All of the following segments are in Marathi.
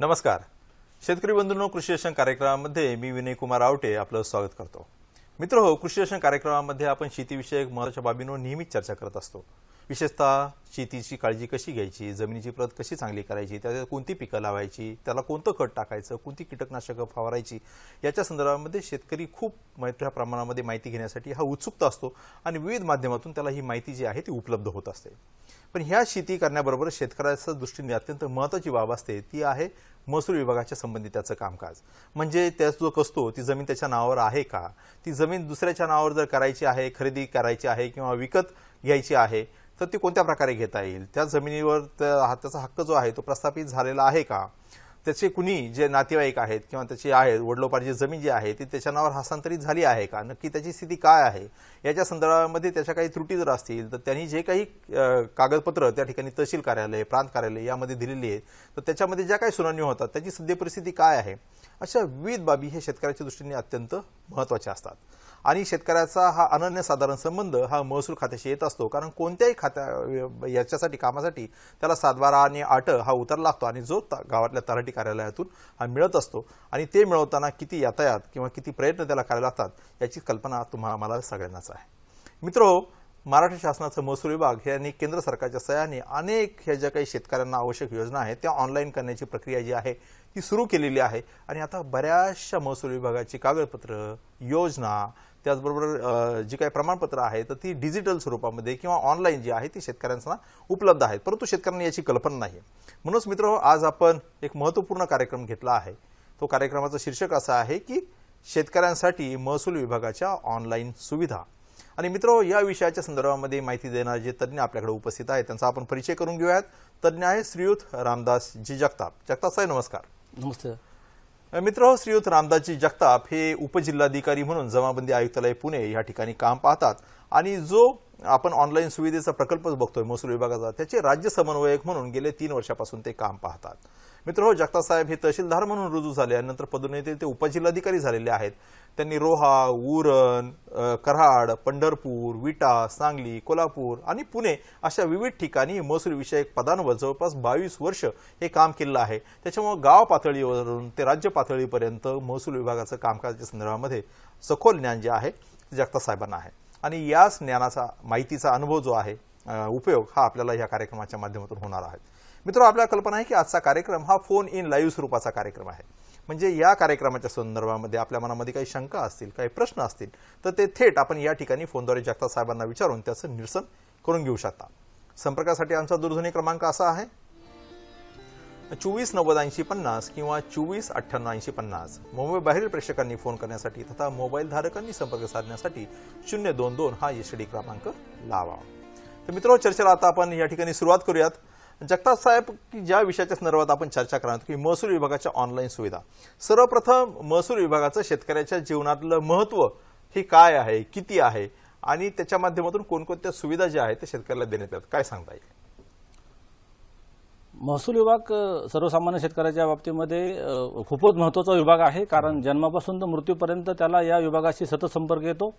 नमस्कार शेतकरी बंधूंनो कृषी शिक्षण कार्यक्रमामध्ये मी विनय कुमार आवटे आपलं स्वागत करतो मित्र हो कृषी शिक्षण कार्यक्रमामध्ये आपण शेतीविषयक महत्वाच्या बाबींवर नेहमीच चर्चा करत असतो विशेषतः शेतीची काळजी कशी घ्यायची जमिनीची प्रत कशी चांगली करायची त्यात कोणती पिकं लावायची त्याला कोणतं खत टाकायचं कोणती कीटकनाशकं फवारायची याच्या संदर्भामध्ये शेतकरी खूप मोठ्या प्रमाणामध्ये माहिती घेण्यासाठी हा उत्सुकता असतो आणि विविध माध्यमातून त्याला ही माहिती जी आहे ती उपलब्ध होत असते पण ह्या शेती करण्याबरोबर शेतकऱ्याच्या दृष्टीने अत्यंत महत्त्वाची बाब असते ती आहे महसूल विभागाच्या संबंधित त्याचं कामकाज म्हणजे त्याच जो कसतो ती जमीन त्याच्या नावावर आहे का ती जमीन दुसऱ्याच्या नावावर जर करायची आहे खरेदी करायची आहे किंवा विकत घ्यायची आहे तर ती कोणत्या प्रकारे घेता येईल त्या जमिनीवर त्याचा हक्क जो आहे तो प्रस्थापित झालेला आहे का त्याचे कुणी जे नातेवाईक आहेत किंवा त्याची आहे वडलोपारची जमीन जी आहे ती त्याच्या नावावर हस्तांतरित झाली आहे का नक्की त्याची स्थिती काय आहे याच्या संदर्भामध्ये त्याच्या काही त्रुटी जर असतील तर त्यांनी जे काही कागदपत्र त्या ठिकाणी तहसील कार्यालय प्रांत कार्यालय यामध्ये दिलेली आहेत तर त्याच्यामध्ये ज्या काही सुनावणी होतात त्याची सद्य परिस्थिती काय आहे अशा विविध बाबी हे शेतकऱ्याच्या दृष्टीने अत्यंत महत्वाच्या असतात आणि शेतकऱ्याचा हा अनन्यसाधारण संबंध हा महसूल खात्याशी येत असतो कारण कोणत्याही खात्या याच्यासाठी कामासाठी त्याला सातबारा आणि आट हा उतरला लागतो आणि जो गावातल्या तलाठी कार्यालयातून हा मिळत असतो आणि ते मिळवताना किती यातायात किंवा किती प्रयत्न त्याला करायला लागतात याची कल्पना तुम्हाला मला सगळ्यांनाच आहे मित्रो मराठा शासनाचं महसूल विभाग यांनी केंद्र सरकारच्या सह्याने अनेक ह्या ज्या काही शेतकऱ्यांना आवश्यक योजना आहेत त्या ऑनलाईन करण्याची प्रक्रिया जी आहे ती सुरू केलेली आहे आणि आता बऱ्याचशा महसूल विभागाची कागदपत्र योजना त्याचबरोबर जी काही प्रमाणपत्र आहे तर ती डिजिटल स्वरूपामध्ये किंवा ऑनलाईन जी आहे ती शेतकऱ्यांना उपलब्ध आहेत परंतु शेतकऱ्यांना याची कल्पना नाही म्हणूनच मित्र आज आपण एक महत्त्वपूर्ण कार्यक्रम घेतला आहे तो कार्यक्रमाचं शीर्षक असं आहे की शेतकऱ्यांसाठी महसूल विभागाच्या ऑनलाईन सुविधा आणि मित्र या विषयाच्या संदर्भामध्ये माहिती देणारे जे तज्ज्ञ आपल्याकडे उपस्थित आहेत त्यांचा आपण परिचय करून घेऊयात तज्ज्ञ आहे श्रीयुत रामदास जी जगताप जगताप साहेब नमस्कार नमस्ते मित्र श्रीयुत रामदासजी जगताप हे उपजिल्हाधिकारी म्हणून जमाबंदी आयुक्तालय पुणे या ठिकाणी काम पाहतात आणि जो आपण ऑनलाईन सुविधेचा प्रकल्प बघतोय महसूल विभागाचा त्याचे राज्य समन्वयक म्हणून गेले तीन वर्षापासून ते काम पाहतात मित्र हो जगताप साहेब हे तहसीलदार म्हणून रुजू झाले आणि नंतर पदोन्नती ते उपजिल्हाधिकारी झालेले आहेत त्यांनी रोहा उरण कराड पंढरपूर विटा सांगली कोल्हापूर आणि पुणे अशा विविध ठिकाणी महसूल विषयक पदांवर जवळपास बावीस वर्ष हे काम केलेलं आहे त्याच्यामुळे गाव पातळीवरून ते राज्य पातळीपर्यंत महसूल विभागाचं कामकाजाच्या संदर्भामध्ये सखोल ज्ञान जे आहे जगताप साहेबांना आहे आणि याच ज्ञानाचा माहितीचा अनुभव जो आहे उपयोग हा आपल्याला या कार्यक्रमाच्या माध्यमातून होणार आहे मित्र आपल्या कल्पना आहे की आजचा कार्यक्रम हा फोन इन लाईव्ह स्वरूपाचा कार्यक्रम आहे म्हणजे या कार्यक्रमाच्या संदर्भामध्ये आपल्या मनामध्ये काही शंका असतील काही प्रश्न असतील तर ते थेट आपण या ठिकाणी फोनद्वारे जगताप साहेबांना विचारून त्याचं निरसन करून घेऊ शकता संपर्कासाठी आमचा दूरध्वनी क्रमांक असा आहे चोवीस नव्वद ऐंशी पन्नास किंवा चोवीस अठ्ठ्याण्णव ऐंशी पन्नास मुंबई बाहेरील प्रेक्षकांनी फोन करण्यासाठी तथा मोबाईल धारकांनी संपर्क साधण्यासाठी शून्य दोन दोन हा एसडी क्रमांक लावा तर मित्र चर्चेला आता आपण या ठिकाणी सुरुवात करूयात जगताप साहेब की ज्या विषयाच्या संदर्भात आपण चर्चा करणार की महसूल विभागाच्या ऑनलाईन सुविधा सर्वप्रथम महसूल विभागाचं शेतकऱ्याच्या जीवनातलं महत्व हे काय आहे किती आहे आणि त्याच्या माध्यमातून कोणकोणत्या सुविधा ज्या आहेत त्या शेतकऱ्याला देण्यात येतात काय सांगता येईल महसूल विभाग सर्वसामान्य शेतकऱ्याच्या बाबतीमध्ये खूपच महत्वाचा विभाग आहे कारण जन्मापासून तर मृत्यूपर्यंत त्याला या विभागाशी सतत संपर्क येतो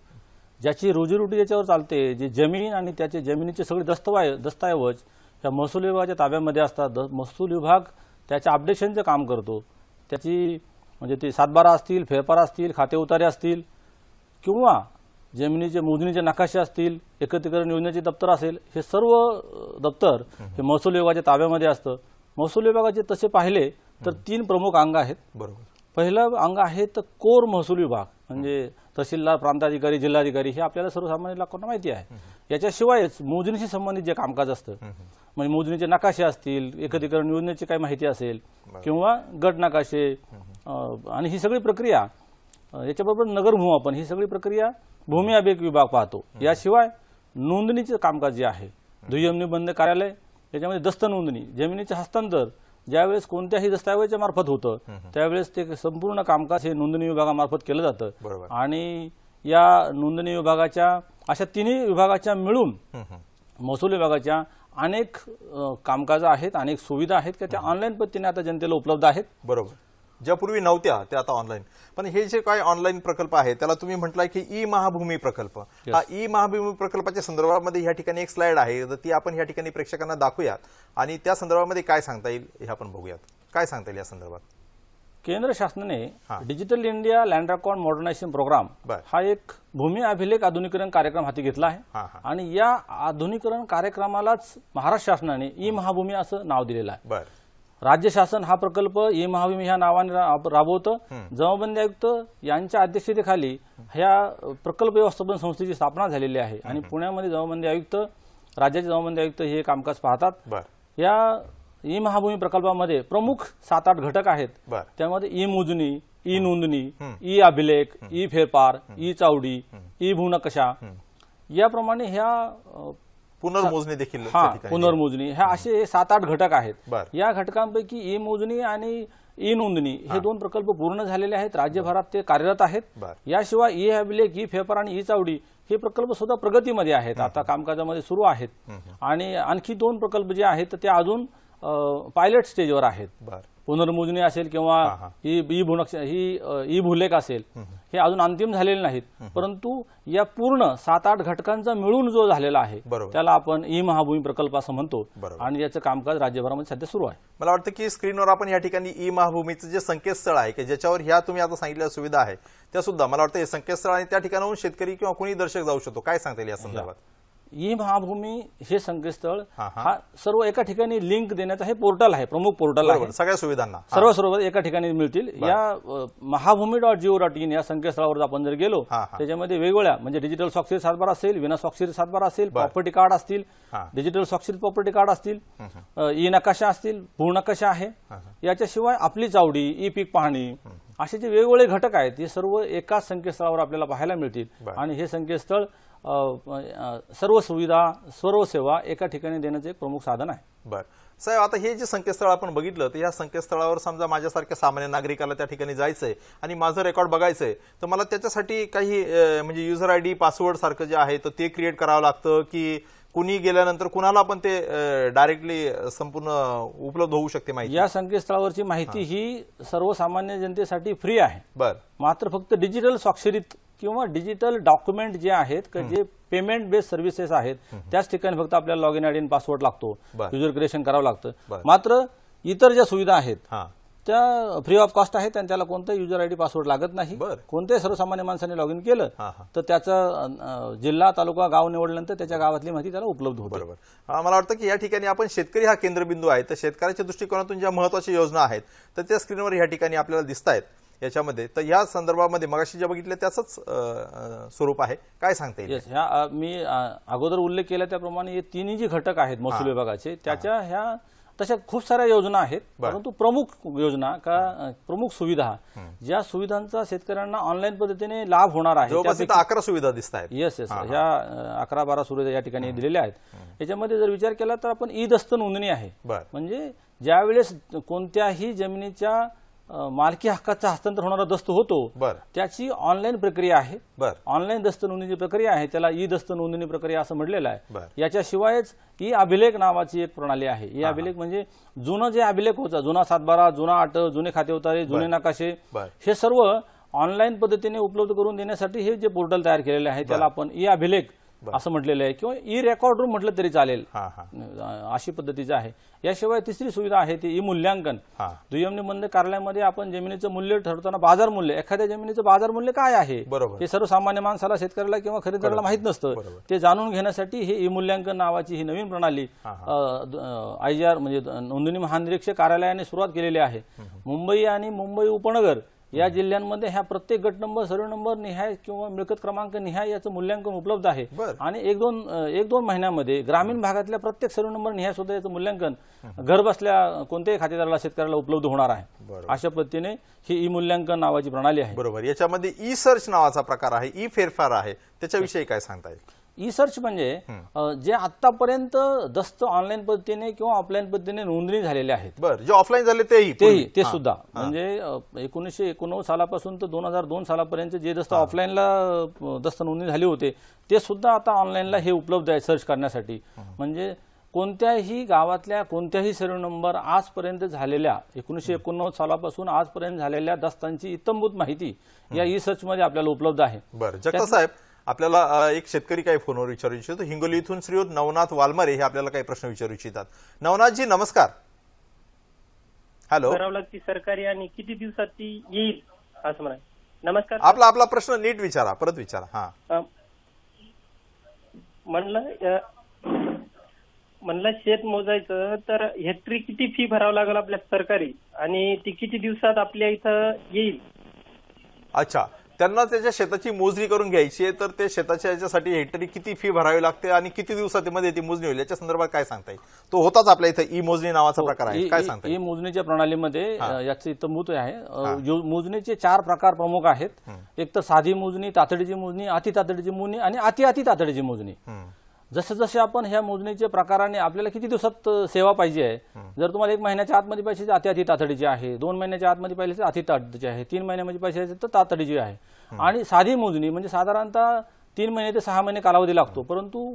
ज्याची रोजीरोटी त्याच्यावर चालते जी जमीन आणि त्याचे जमिनीचे सगळे दस्तवाय दस्तऐवज त्या महसूल विभागाच्या ताब्यामध्ये असतात महसूल विभाग त्याच्या अपडेशनचं काम करतो त्याची म्हणजे ते सातबारा असतील फेरफार असतील खाते उतारे असतील किंवा जमिनीचे मोजणीचे नकाशे असतील एकत्रीकरण योजनेचे दप्तर असेल हे सर्व दप्तर हे महसूल विभागाच्या ताब्यामध्ये असतं महसूल विभागाचे तसे पाहिले तर तीन प्रमुख अंग आहेत बरोबर पहिलं अंग आहे तर कोर महसूल विभाग म्हणजे तहसीलदार प्रांताधिकारी जिल्हाधिकारी हे आपल्याला सर्वसामान्य लोकांना माहिती आहे याच्याशिवायच मोजणीशी संबंधित जे कामकाज असतं म्हणजे मोजणीचे नकाशे असतील एकत्रीकरण योजनेची काही माहिती असेल किंवा गट नकाशे आणि ही सगळी प्रक्रिया याच्याबरोबर नगर आपण ही सगळी प्रक्रिया भूमी अभिलेख विभाग पाहतो याशिवाय नोंदणीचं कामकाज जे आहे दुय्यम निबंध कार्यालय याच्यामध्ये दस्त नोंदणी जमिनीचे हस्तांतर ज्यावेळेस कोणत्याही दस्तावेजच्या मार्फत होतं त्यावेळेस ते संपूर्ण कामकाज हे नोंदणी विभागामार्फत केलं जातं आणि या नोंदणी विभागाच्या अशा तिन्ही विभागाच्या मिळून महसूल विभागाच्या अनेक कामकाज आहेत अनेक सुविधा आहेत का त्या ऑनलाईन पद्धतीने आता जनतेला उपलब्ध आहेत बरोबर ज्या पूर्वी नव्हत्या त्या आता ऑनलाईन पण हे जे काय ऑनलाईन प्रकल्प आहे त्याला तुम्ही म्हटलंय की ई महाभूमी प्रकल्प हा ई महाभूमी प्रकल्पाच्या संदर्भामध्ये या ठिकाणी एक स्लाइड आहे तर ती आपण या ठिकाणी प्रेक्षकांना दाखवूयात आणि त्या संदर्भामध्ये काय सांगता येईल हे आपण बघूयात काय सांगता येईल या संदर्भात केंद्र शासनाने digital India land record modernisation programme हा एक भूमी अभिलेख आधुनिकीकरण कार्यक्रम हाती घेतला आहे आणि या आधुनिकीकरण कार्यक्रमालाच महाराष्ट्र शासनाने ई महाभूमी असं नाव दिलेलं आहे राज्य शासन हा प्रकल्प ई महाभूमी ह्या नावाने राबवतं जमाबंदी आयुक्त यांच्या अध्यक्षतेखाली ह्या प्रकल्प व्यवस्थापन संस्थेची स्थापना झालेली आहे आणि पुण्यामध्ये जमाबंदी आयुक्त राज्याचे जमाबंदी आयुक्त हे कामकाज पाहतात या ई महाभूमी प्रकल्पामध्ये प्रमुख सात आठ घटक आहेत त्यामध्ये ई मोजणी ई नोंदणी ई अभिलेख ई फेरपार ई चावडी ई भूनकशा याप्रमाणे ह्या पुनर्मोजणी देखील हा पुनर्मोजणी ह्या असे सात आठ घटक आहेत या घटकांपैकी ई मोजणी आणि ई नोंदणी हे दोन प्रकल्प पूर्ण झालेले आहेत राज्यभरात ते कार्यरत आहेत याशिवाय ई अभिलेख ई फेपर आणि ई चावडी हे प्रकल्प सुद्धा प्रगतीमध्ये आहेत आता कामकाजामध्ये सुरू आहेत आणि आणखी दोन प्रकल्प जे आहेत ते अजून पायलट स्टेजवर आहेत पुनर्मोजनी असेल किंवा ही ई भूनक्ष ही ई भूलेख असेल हे अजून अंतिम झालेले नाहीत परंतु या पूर्ण सात आठ घटकांचा मिळून जो झालेला आहे त्याला आपण ई महाभूमी प्रकल्प असं म्हणतो आणि याचं कामकाज राज्यभरामध्ये सध्या सुरू आहे मला वाटतं की स्क्रीनवर आपण या ठिकाणी ई महाभूमीचं जे संकेतस्थळ आहे की ज्याच्यावर ह्या तुम्ही आता सांगितलेल्या सुविधा आहे त्या सुद्धा मला वाटतं हे संकेतस्थळ आणि त्या ठिकाणाहून शेतकरी किंवा कुणी दर्शक जाऊ शकतो काय सांगता या संदर्भात ई महाभूमी हे संकेतस्थळ हा, सर्व एका ठिकाणी लिंक देण्याचं हे पोर्टल आहे प्रमुख पोर्टल आहे सगळ्या सुविधांना सर्व सर्व एका ठिकाणी मिळतील या Mahabhumi dot gov dot in या संकेतस्थळावर आपण जर गेलो त्याच्यामध्ये वेगवेगळ्या म्हणजे डिजिटल स्वाक्षरी सातबार असेल विना स्वाक्षरी सातबार असेल प्रॉपर्टी कार्ड असतील डिजिटल स्वाक्षरी प्रॉपर्टी कार्ड असतील ई नकाशा असतील भू नकाशा आहे याच्याशिवाय आपली चावडी ई पीक पाहणी असे जे वेगवेगळे घटक आहेत हे सर्व एकाच संकेतस्थळावर आपल्याला पाहायला मिळतील आणि हे संकेतस्थळ सर्व सुविधा सर्व सेवा एका ठिकाणी देण्याचं एक प्रमुख साधन आहे बरं साहेब आता हे जे संकेतस्थळ आपण बघितलं तर या संकेतस्थळावर समजा माझ्यासारख्या सामान्य नागरिकाला त्या ठिकाणी जायचंय आणि माझं रेकॉर्ड बघायचंय तर मला त्याच्यासाठी काही म्हणजे युजर आय डी पासवर्ड सारखं जे आहे तर ते क्रिएट करावं लागतं की कुणी गेल्यानंतर कुणाला पण ते डायरेक्टली संपूर्ण उपलब्ध होऊ शकते माहिती या संकेतस्थळावरची माहिती ही सर्वसामान्य जनतेसाठी फ्री आहे बरं मात्र फक्त डिजिटल स्वाक्षरीत किंवा डिजिटल डॉक्युमेंट जे आहेत जे पेमेंट बेस्ड सर्व्हिसेस आहेत त्याच ठिकाणी फक्त आपल्याला लॉग इन आयडी पासवर्ड लागतो युजर क्रिएशन करावं लागतं मात्र इतर ज्या सुविधा आहेत त्या फ्री ऑफ कॉस्ट आहेत आणि त्याला कोणतं युजर आयडी पासवर्ड लागत नाही कोणत्याही सर्वसामान्य माणसाने लॉग इन केलं तर त्याचा जिल्हा तालुका गाव निवडल्यानंतर त्याच्या गावातली माहिती त्याला उपलब्ध होते बरोबर मला वाटतं की या ठिकाणी आपण शेतकरी हा केंद्रबिंदू आहे तर शेतकऱ्याच्या दृष्टिकोनातून ज्या महत्वाच्या योजना आहेत तर त्या स्क्रीनवर या ठिकाणी आपल्याला दिसत आहेत याच्यामध्ये तर या संदर्भामध्ये मगाशी जे बघितलं त्याचंच स्वरूप आहे काय सांगते येईल ह्या मी अगोदर उल्लेख केला त्याप्रमाणे हे तिन्ही जी घटक आहेत महसूल विभागाचे त्याच्या ह्या तशा खूप साऱ्या योजना आहेत परंतु प्रमुख योजना का प्रमुख सुविधा ज्या सुविधांचा शेतकऱ्यांना ऑनलाईन पद्धतीने लाभ होणार आहे अकरा सुविधा दिसत आहेत येस येस ह्या अकरा बारा सुविधा या ठिकाणी दिलेल्या आहेत याच्यामध्ये जर विचार केला तर आपण ई दस्त नोंदणी आहे म्हणजे ज्यावेळेस कोणत्याही जमिनीच्या मालकी हक्काचा हस्तांतर होणारा दस्त होतो त्याची ऑनलाईन प्रक्रिया आहे ऑनलाईन दस्त नोंदणीची प्रक्रिया आहे त्याला ई दस्त नोंदणी प्रक्रिया असं म्हटलेलं आहे याच्याशिवायच ई अभिलेख नावाची एक प्रणाली आहे ई अभिलेख म्हणजे जुनं जे अभिलेख होता जुना सातबारा जुना आठ जुने खाते उतारे जुने नकाशे हे सर्व ऑनलाईन पद्धतीने उपलब्ध करून देण्यासाठी हे जे पोर्टल तयार केलेले आहे त्याला आपण ई अभिलेख असं म्हटलेलं आहे किंवा ई रेकॉर्ड रूम म्हटलं तरी चालेल अशी पद्धतीचं आहे याशिवाय तिसरी सुविधा आहे ती ई मूल्यांकन दुय्यम निबंध कार्यालयामध्ये आपण जमिनीचं मूल्य ठरवताना बाजार मूल्य एखाद्या जमिनीचं बाजार मूल्य काय आहे हे सर्वसामान्य माणसाला शेतकऱ्याला किंवा खरेदीदाराला माहीत नसतं ते जाणून घेण्यासाठी हे ई मूल्यांकन नावाची ही नवीन प्रणाली आयजीआर म्हणजे नोंदणी महानिरीक्षक कार्यालयाने सुरुवात केलेली आहे मुंबई आणि मुंबई उपनगर या जिल्ह्यांमध्ये ह्या प्रत्येक गट नंबर सर्व नंबर निहाय किंवा मिळकत क्रमांक निहाय याचं मूल्यांकन उपलब्ध आहे आणि एक दोन एक दोन महिन्यामध्ये ग्रामीण भागातल्या प्रत्येक सर्व नंबर निहाय सुद्धा याचं मूल्यांकन घर बसल्या कोणत्याही खातेदाराला शेतकऱ्याला उपलब्ध होणार आहे अशा पद्धतीने ही ई मूल्यांकन नावाची प्रणाली आहे बरोबर याच्यामध्ये ई सर्च नावाचा प्रकार आहे ई फेरफार आहे त्याच्याविषयी काय सांगता येईल ई सर्च म्हणजे जे आतापर्यंत दस्त ऑनलाईन पद्धतीने किंवा ऑफलाईन पद्धतीने नोंदणी झालेले आहेत जे ऑफलाईन झाले तेही तेही ते सुद्धा म्हणजे एकोणीसशे एकोणनव्वद सालापासून तर दोन हजार दोन सालापर्यंत जे दस्त ऑफलाईनला दस्त नोंदणी झाली होते ते सुद्धा आता ऑनलाईनला हे उपलब्ध आहे सर्च करण्यासाठी म्हणजे कोणत्याही गावातल्या कोणत्याही सर्व नंबर आजपर्यंत झालेल्या एकोणीसशे एकोणनव्वद सालापासून आजपर्यंत झालेल्या दस्तांची इतंभूत माहिती या ई मध्ये आपल्याला उपलब्ध आहे बरं साहेब आपल्याला एक शेतकरी काही फोनवर विचारू इच्छितो हिंगोली इथून श्री नवनाथ वालमारे हे आपल्याला काही प्रश्न विचारू इच्छितात नवनाथ जी नमस्कार हॅलो करावं सरकारी आणि किती दिवसात ती येईल असं म्हणा नमस्कार आपला आपला प्रश्न नीट विचारा परत विचारा हा म्हणलं म्हणलं शेत मोजायचं तर हेक्टरी किती फी भरावं लागेल आपल्या सरकारी आणि ती किती दिवसात आपल्या इथं येईल अच्छा त्यांना त्याच्या शेताची मोजणी करून घ्यायची आहे तर ते शेताच्या याच्यासाठी हेक्टरी किती फी भरावी लागते आणि किती मध्ये ती मोजणी होईल याच्या संदर्भात काय सांगता येईल तो होताच आपल्या इथं ई मोजणी नावाचा हो, प्रकार आहे काय सांगता ई मोजणीच्या प्रणालीमध्ये याचं इथं मूत आहे मोजणीचे चार प्रकार प्रमुख आहेत एक तर साधी मोजणी तातडीची मोजणी अति तातडीची मोजणी आणि अति अति तातडीची मोजणी जसे जसे आपण ह्या मोजणीचे प्रकाराने आपल्याला किती दिवसात सेवा पाहिजे आहे जर तुम्हाला एक महिन्याच्या आतमध्ये पाहिजे अति अति तातडीची आहे दोन महिन्याच्या आतमध्ये पाहिजे तर अति तातडीची आहे तीन महिन्यामध्ये पाहिजे तर तातडीची आहे आणि साधी मोजणी म्हणजे साधारणतः तीन महिने ते सहा महिने कालावधी लागतो परंतु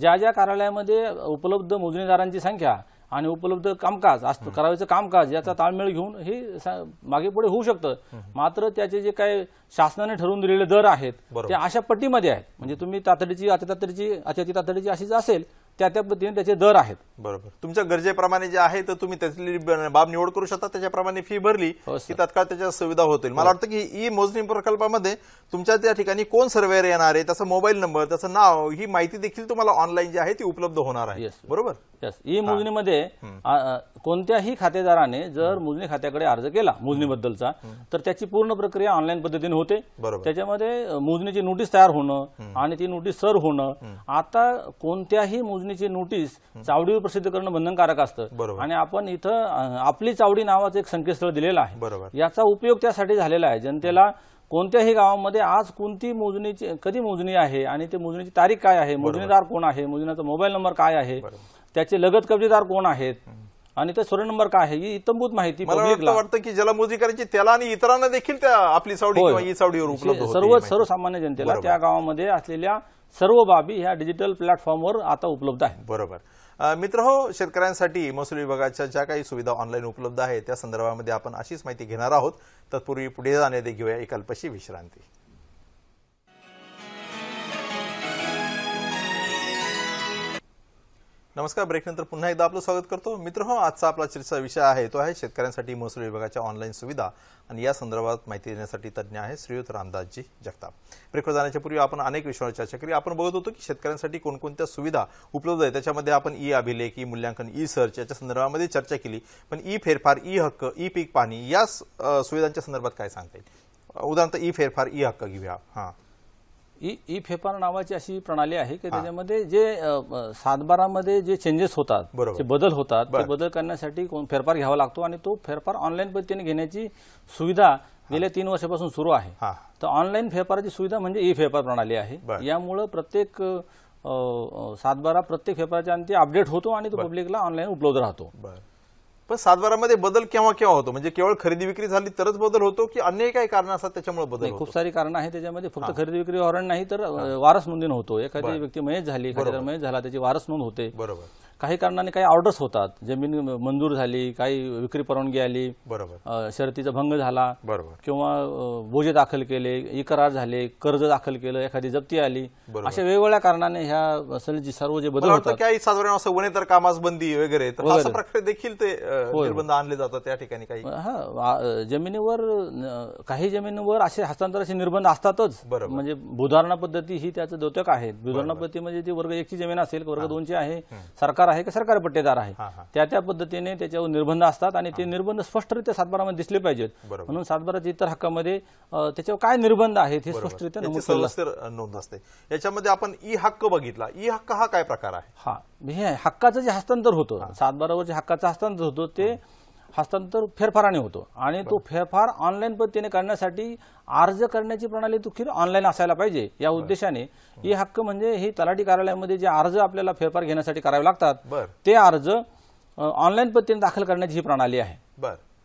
ज्या ज्या कार्यालयामध्ये उपलब्ध मोजणीदारांची संख्या आणि उपलब्ध कामकाज असतं करावायचं कामकाज याचा ताळमेळ घेऊन हे मागे पुढे होऊ शकतं मात्र त्याचे जे काय शासनाने ठरवून दिलेले दर आहेत ते अशा पट्टीमध्ये आहेत म्हणजे तुम्ही तातडीची अतितातडीची अति तातडीची अशीच असेल त्या त्या पद्धतीने त्याचे दर आहेत बरोबर तुमच्या गरजेप्रमाणे जे आहे तर तुम्ही त्यातली बाब निवड करू शकता त्याच्याप्रमाणे फी भरली हो, की तत्काळ त्याच्या सुविधा होतील मला हो. वाटतं की ई मोजणी प्रकल्पामध्ये तुमच्या त्या ठिकाणी कोण सर्वेअर येणार आहे त्याचा मोबाईल नंबर त्याचं नाव ही माहिती देखील तुम्हाला ऑनलाईन जी आहे ती उपलब्ध होणार आहे बरोबर ई मोजणीमध्ये कोणत्याही खातेदाराने जर मोजणी खात्याकडे अर्ज केला मोजणीबद्दलचा तर त्याची पूर्ण प्रक्रिया ऑनलाईन पद्धतीने होते त्याच्यामध्ये मोजणीची नोटीस तयार होणं आणि ती नोटीस सर होणं आता कोणत्याही मोजणीची नोटीस चावडीवर प्रसिद्ध करणं बंधनकारक असतं आणि आपण इथं आपली चावडी नावाचं एक संकेतस्थळ दिलेलं आहे याचा उपयोग त्यासाठी झालेला आहे जनतेला कोणत्याही गावामध्ये आज कोणती मोजणीची कधी मोजणी आहे आणि ते मोजणीची तारीख काय आहे मोजणीदार कोण आहे मोजण्याचा मोबाईल नंबर काय आहे त्याचे लगत कब्जेदार कोण आहेत आणि ते सोरे नंबर काय आहे ही इतंभूत माहिती मला वाटतं की ज्याला करायची त्याला आणि इतरांना देखील त्या आपली सावडी सावडीवर उपलब्ध सर्व सर्वसामान्य जनतेला त्या गावामध्ये असलेल्या सर्व बाबी ह्या डिजिटल प्लॅटफॉर्मवर आता उपलब्ध आहे बरोबर मित्र हो शेतकऱ्यांसाठी महसूल विभागाच्या ज्या काही सुविधा ऑनलाईन उपलब्ध आहेत त्या संदर्भामध्ये आपण अशीच माहिती घेणार आहोत तत्पूर्वी पुढे जाण्यात घेऊया एक अल्पशी विश्रांती नमस्कार ब्रेकनंतर पुन्हा एकदा आपलं स्वागत करतो मित्र हो आजचा आपला चर्चा विषय आहे तो आहे शेतकऱ्यांसाठी महसूल विभागाच्या ऑनलाईन सुविधा आणि या संदर्भात माहिती देण्यासाठी तज्ज्ञ आहे श्रीयुत रामदासजी जगताप ब्रेकवर जाण्याच्या पूर्वी आपण अनेक विषयांवर चर्चा केली आपण बघत होतो की शेतकऱ्यांसाठी कोणकोणत्या सुविधा उपलब्ध आहेत त्याच्यामध्ये आपण ई अभिलेख ई मूल्यांकन ई सर्च याच्या संदर्भामध्ये चर्चा केली पण ई फेरफार ई हक्क ई पीक पाणी या सुविधांच्या संदर्भात काय सांगता येईल उदाहरणार्थ ई फेरफार ई हक्क घेऊया हां ई ई फेफार नावाची अशी प्रणाली आहे की त्याच्यामध्ये जे सातबारामध्ये जे चेंजेस होतात जे बदल होतात ते बदल करण्यासाठी फेरफार घ्यावा लागतो आणि तो फेरफार ऑनलाईन पद्धतीने घेण्याची सुविधा गेल्या तीन वर्षापासून सुरू आहे तर ऑनलाईन फेरफाराची सुविधा म्हणजे ई फेरफार प्रणाली आहे यामुळे प्रत्येक सातबारा प्रत्येक फेपाराच्या अंती अपडेट होतो आणि तो पब्लिकला ऑनलाईन उपलब्ध राहतो पण सातबारामध्ये बदल केव्हा केव्हा होतो म्हणजे केवळ खरेदी विक्री झाली तरच बदल होतो की अन्य काही कारण असतात त्याच्यामुळे बदल खूप सारी कारण आहे त्याच्यामध्ये फक्त खरेदी विक्री वॉरंट नाही तर वारस नोंदी होतो एखादी व्यक्ती मयत झाली एखाद्या मयत झाला त्याची वारस नोंद होते बरोबर काही कारणाने काही ऑर्डर्स होतात जमीन मंजूर झाली काही विक्री परवानगी आली बरोबर शर्तीचा भंग झाला बरोबर किंवा बोजे दाखल केले इकरार झाले कर्ज दाखल केलं एखादी जप्ती आली अशा वेगवेगळ्या कारणाने ह्या सर्व जे बदल होतात काही साधारण असं कामास बंदी वगैरे प्रकारे देखील ते निर्बंध आणले जातात त्या ठिकाणी काही हा जमिनीवर काही जमिनीवर असे हस्तांतराचे निर्बंध असतातच म्हणजे बुधारणा पद्धती ही त्याचं दोतक आहे बुधारणा पद्धती म्हणजे ती वर्ग एकची जमीन असेल वर्ग दोनची आहे सरकार आहे सरकार पट्टेदार आहे त्या त्या पद्धतीने त्याच्यावर निर्बंध असतात आणि ते निर्बंध स्पष्टरित्या सातबारामध्ये दिसले पाहिजेत म्हणून सातबाराच्या इतर हक्कामध्ये त्याच्यावर काय निर्बंध आहेत हे स्पष्टरित्या नोंद असते याच्यामध्ये आपण ई हक्क बघितला ई हक्क हा काय प्रकार आहे हा हे हक्काचं जे हस्तांतर होतं सातबारावर जे हक्काचं हस्तांतर होतं ते हस्तांतर फेरफाराने होतो आणि तो फेरफार ऑनलाईन पद्धतीने करण्यासाठी अर्ज करण्याची प्रणाली देखील ऑनलाईन असायला पाहिजे या उद्देशाने हे हक्क म्हणजे हे तलाठी कार्यालयामध्ये जे अर्ज आपल्याला फेरफार घेण्यासाठी करावे लागतात ते अर्ज ऑनलाईन पद्धतीने दाखल करण्याची ही प्रणाली आहे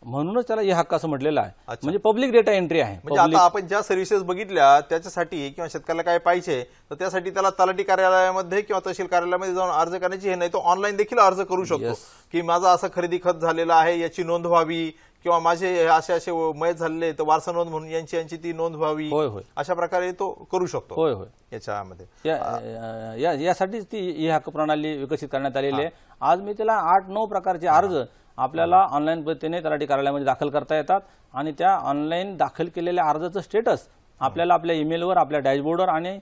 म्हणूनच त्याला हे हक्क असं म्हटलेलं आहे म्हणजे पब्लिक डेटा एंट्री आहे म्हणजे आता आपण ज्या सर्व्हिसेस बघितल्या त्याच्यासाठी किंवा शेतकऱ्याला काय पाहिजे तर त्यासाठी त्याला तलाठी कार्यालयामध्ये किंवा तहसील कार्यालयामध्ये जाऊन अर्ज करण्याची हे नाही तो ऑनलाईन देखील अर्ज करू शकतो की माझा असं खरेदी खत झालेला आहे याची नोंद व्हावी किंवा माझे असे असे मयच झालेले तर वारसा नोंद म्हणून यांची यांची ती नोंद व्हावी होय होय अशा प्रकारे तो करू शकतो होय होय याच्यामध्ये यासाठीच ती ही हक्क प्रणाली विकसित करण्यात आलेली आहे आज मी त्याला आठ नऊ प्रकारचे अर्ज आपल्याला ऑनलाईन पद्धतीने तलाठी कार्यालयामध्ये दाखल करता येतात आणि त्या ऑनलाईन दाखल केलेल्या अर्जाचं स्टेटस आपल्याला आपल्या ईमेलवर आपल्या डॅशबोर्डवर आणि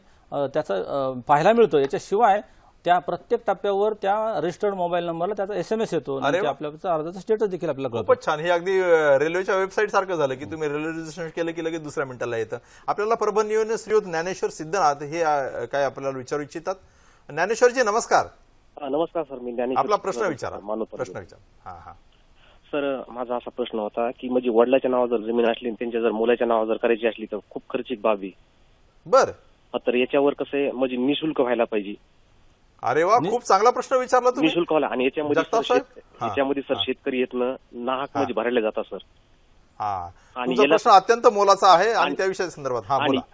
त्याचं पाहायला मिळतो याच्याशिवाय त्या प्रत्येक टप्प्यावर त्या रजिस्टर्ड मोबाईल नंबरला त्याचा एस एम एस येतो आपल्या अर्जाचा स्टेटस देखील आपल्याला खूपच छान हे अगदी रेल्वेच्या वेबसाईट सारखं झालं की तुम्ही रेल्वे रजिस्ट्रेशन केलं की लगेच दुसऱ्या मिनिटाला येतं आपल्याला परभणीवर श्रीयुत ज्ञानेश्वर सिद्धनाथ हे काय आपल्याला विचारू इच्छितात ज्ञानेश्वरजी नमस्कार नमस्कार सर मी आपला प्रश्न विचारा प्रश्न विचार हा हा सर माझा असा प्रश्न होता की म्हणजे वडिलाच्या नावावर जर जमीन असली आणि त्यांच्या जर मुलाच्या नावावर जर करायची असली तर खूप खर्चिक बाबी आहे बर तर याच्यावर कसं आहे म्हणजे निशुल्क व्हायला पाहिजे अरे वा खूप चांगला प्रश्न विचारला तुम्ही निशुल्क व्हायला आणि याच्यामध्ये सर याच्यामध्ये सर शेतकरी येतनं नाहक म्हणजे भरायला जातात सर आणि याला- अत्यंत मोलाचा आहे आणि त्या विषया संदर्भात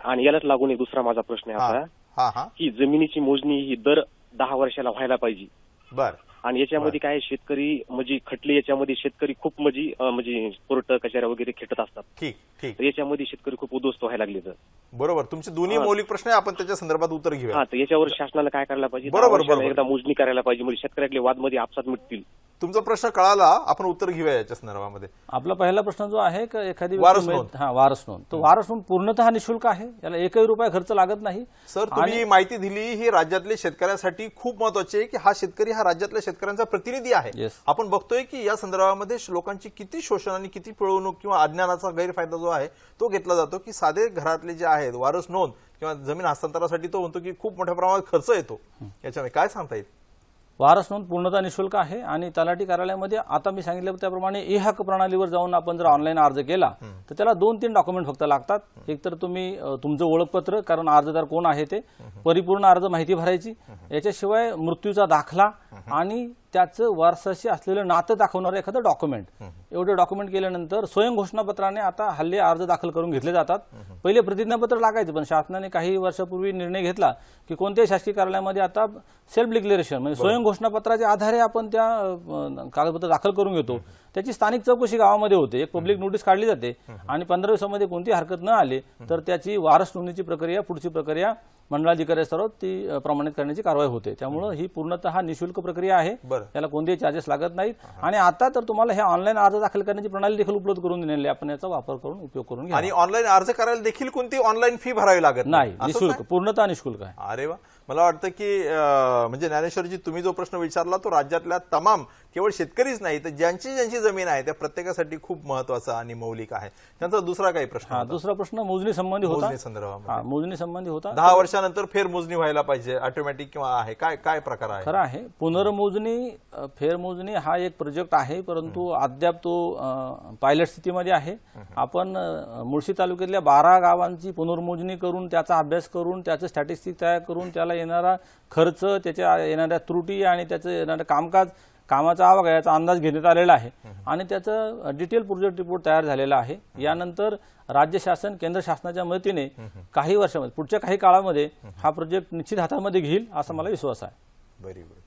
आणि यालाच लागून एक दुसरा माझा प्रश्न आहे आता की जमिनीची मोजणी ही दर दहा वर्षाला व्हायला पाहिजे बरं आणि याच्यामध्ये काय शेतकरी म्हणजे खटली याच्यामध्ये शेतकरी खूप म्हणजे म्हणजे कोर्ट कचऱ्या वगैरे खेटत असतात ठीक ठीक याच्यामध्ये शेतकरी खूप उद्वस्त व्हायला लागले तर बरोबर तुमचे दोन्ही मौलिक प्रश्न आपण त्याच्या संदर्भात उत्तर घेऊ हा तर याच्यावर शासनाला काय करायला पाहिजे बरोबर एकदा मोजणी करायला पाहिजे म्हणजे शेतकऱ्यातले वादमध्ये आपसात मिटतील तुमचा प्रश्न कळाला आपण उत्तर घेऊया याच्या संदर्भामध्ये आपला पहिला प्रश्न जो आहे का एखादी वारस नोंद हा वारस नोंद तो वारस नोंद पूर्णतः निशुल्क आहे याला एकही रुपया खर्च लागत नाही सर तुम्ही माहिती दिली ही राज्यातल्या शेतकऱ्यांसाठी खूप महत्वाची आहे की हा शेतकरी हा राज्यातल्या शेतकऱ्यांचा प्रतिनिधी आहे आपण बघतोय की या संदर्भामध्ये लोकांची किती शोषण आणि किती पिळवणूक किंवा अज्ञानाचा गैरफायदा जो आहे तो घेतला जातो की साधे घरातले जे आहेत वारस नोंद किंवा जमीन हस्तांतरासाठी तो म्हणतो की खूप मोठ्या प्रमाणात खर्च येतो याच्यामध्ये काय सांगता येईल वारस नोंद पूर्णतः निशुल्क आहे आणि तलाठी कार्यालयामध्ये आता मी सांगितलं त्याप्रमाणे ई हक्क प्रणालीवर जाऊन आपण जर ऑनलाईन अर्ज केला तर त्याला दोन तीन डॉक्युमेंट फक्त लागतात एकतर तुम्ही तुमचं ओळखपत्र कारण अर्जदार कोण आहे ते परिपूर्ण अर्ज माहिती भरायची याच्याशिवाय मृत्यूचा दाखला आणि त्याचं वारसाशी असलेलं नातं दाखवणारं एखादं डॉक्युमेंट एवढं डॉक्युमेंट केल्यानंतर स्वयं घोषणापत्राने आता हल्ले अर्ज दाखल करून घेतले जातात पहिले प्रतिज्ञापत्र लागायचं पण शासनाने काही वर्षापूर्वी निर्णय घेतला की कोणत्याही शासकीय कार्यालयामध्ये आता सेल्फ डिक्लेरेशन म्हणजे स्वयं घोषणापत्राच्या आधारे आपण त्या कागदपत्र दाखल करून घेतो त्याची स्थानिक चौकशी गावामध्ये होते एक पब्लिक नोटीस काढली जाते आणि पंधरा दिवसामध्ये कोणती हरकत न आली तर त्याची वारस नोंदणीची प्रक्रिया पुढची प्रक्रिया मंडळाधिकारी सर्व ती प्रमाणित करण्याची कारवाई होते त्यामुळं ही पूर्णतः निशुल्क प्रक्रिया आहे त्याला कोणतेही चार्जेस लागत नाहीत आणि आता तर तुम्हाला हे ऑनलाईन अर्ज दाखल करण्याची प्रणाली देखील उपलब्ध करून दिलेली आपण याचा वापर करून उपयोग करून घ्या आणि ऑनलाईन अर्ज करायला देखील कोणती ऑनलाईन फी भरावी लागत नाही निशुल्क पूर्णतः निशुल्क आहे अरे वा मला वाटतं की म्हणजे ज्ञानेश्वरजी तुम्ही जो प्रश्न विचारला तो राज्यातल्या तमाम केवळ शेतकरीच नाही तर ज्यांची ज्यांची जमीन आहे त्या प्रत्येकासाठी खूप महत्वाचा आणि मौलिक आहे त्यांचा दुसरा काही प्रश्न दुसरा प्रश्न मोजणी संबंधी मोजणी संदर्भात मोजणी संबंधी होता दहा वर्षानंतर फेरमोजणी व्हायला पाहिजे ऑटोमॅटिक किंवा आहे काय काय प्रकार आहे खरं आहे पुनर्मोजणी फेरमोजणी हा एक प्रोजेक्ट आहे परंतु अद्याप तो पायलट स्थितीमध्ये आहे आपण मुळशी तालुक्यातल्या बारा गावांची पुनर्मोजणी करून त्याचा अभ्यास करून त्याचं स्टॅटिस्टिक तयार करून त्याला येणारा खर्च त्याच्या येणाऱ्या त्रुटी आणि त्याचं येणारं कामकाज कामाचा आहे याचा अंदाज घेण्यात आलेला आहे आणि त्याचं डिटेल प्रोजेक्ट रिपोर्ट तयार झालेला आहे यानंतर राज्य शासन केंद्र शासनाच्या मदतीने काही वर्षामध्ये पुढच्या काही काळामध्ये हा प्रोजेक्ट निश्चित हातामध्ये घेईल असा मला विश्वास आहे बरोबर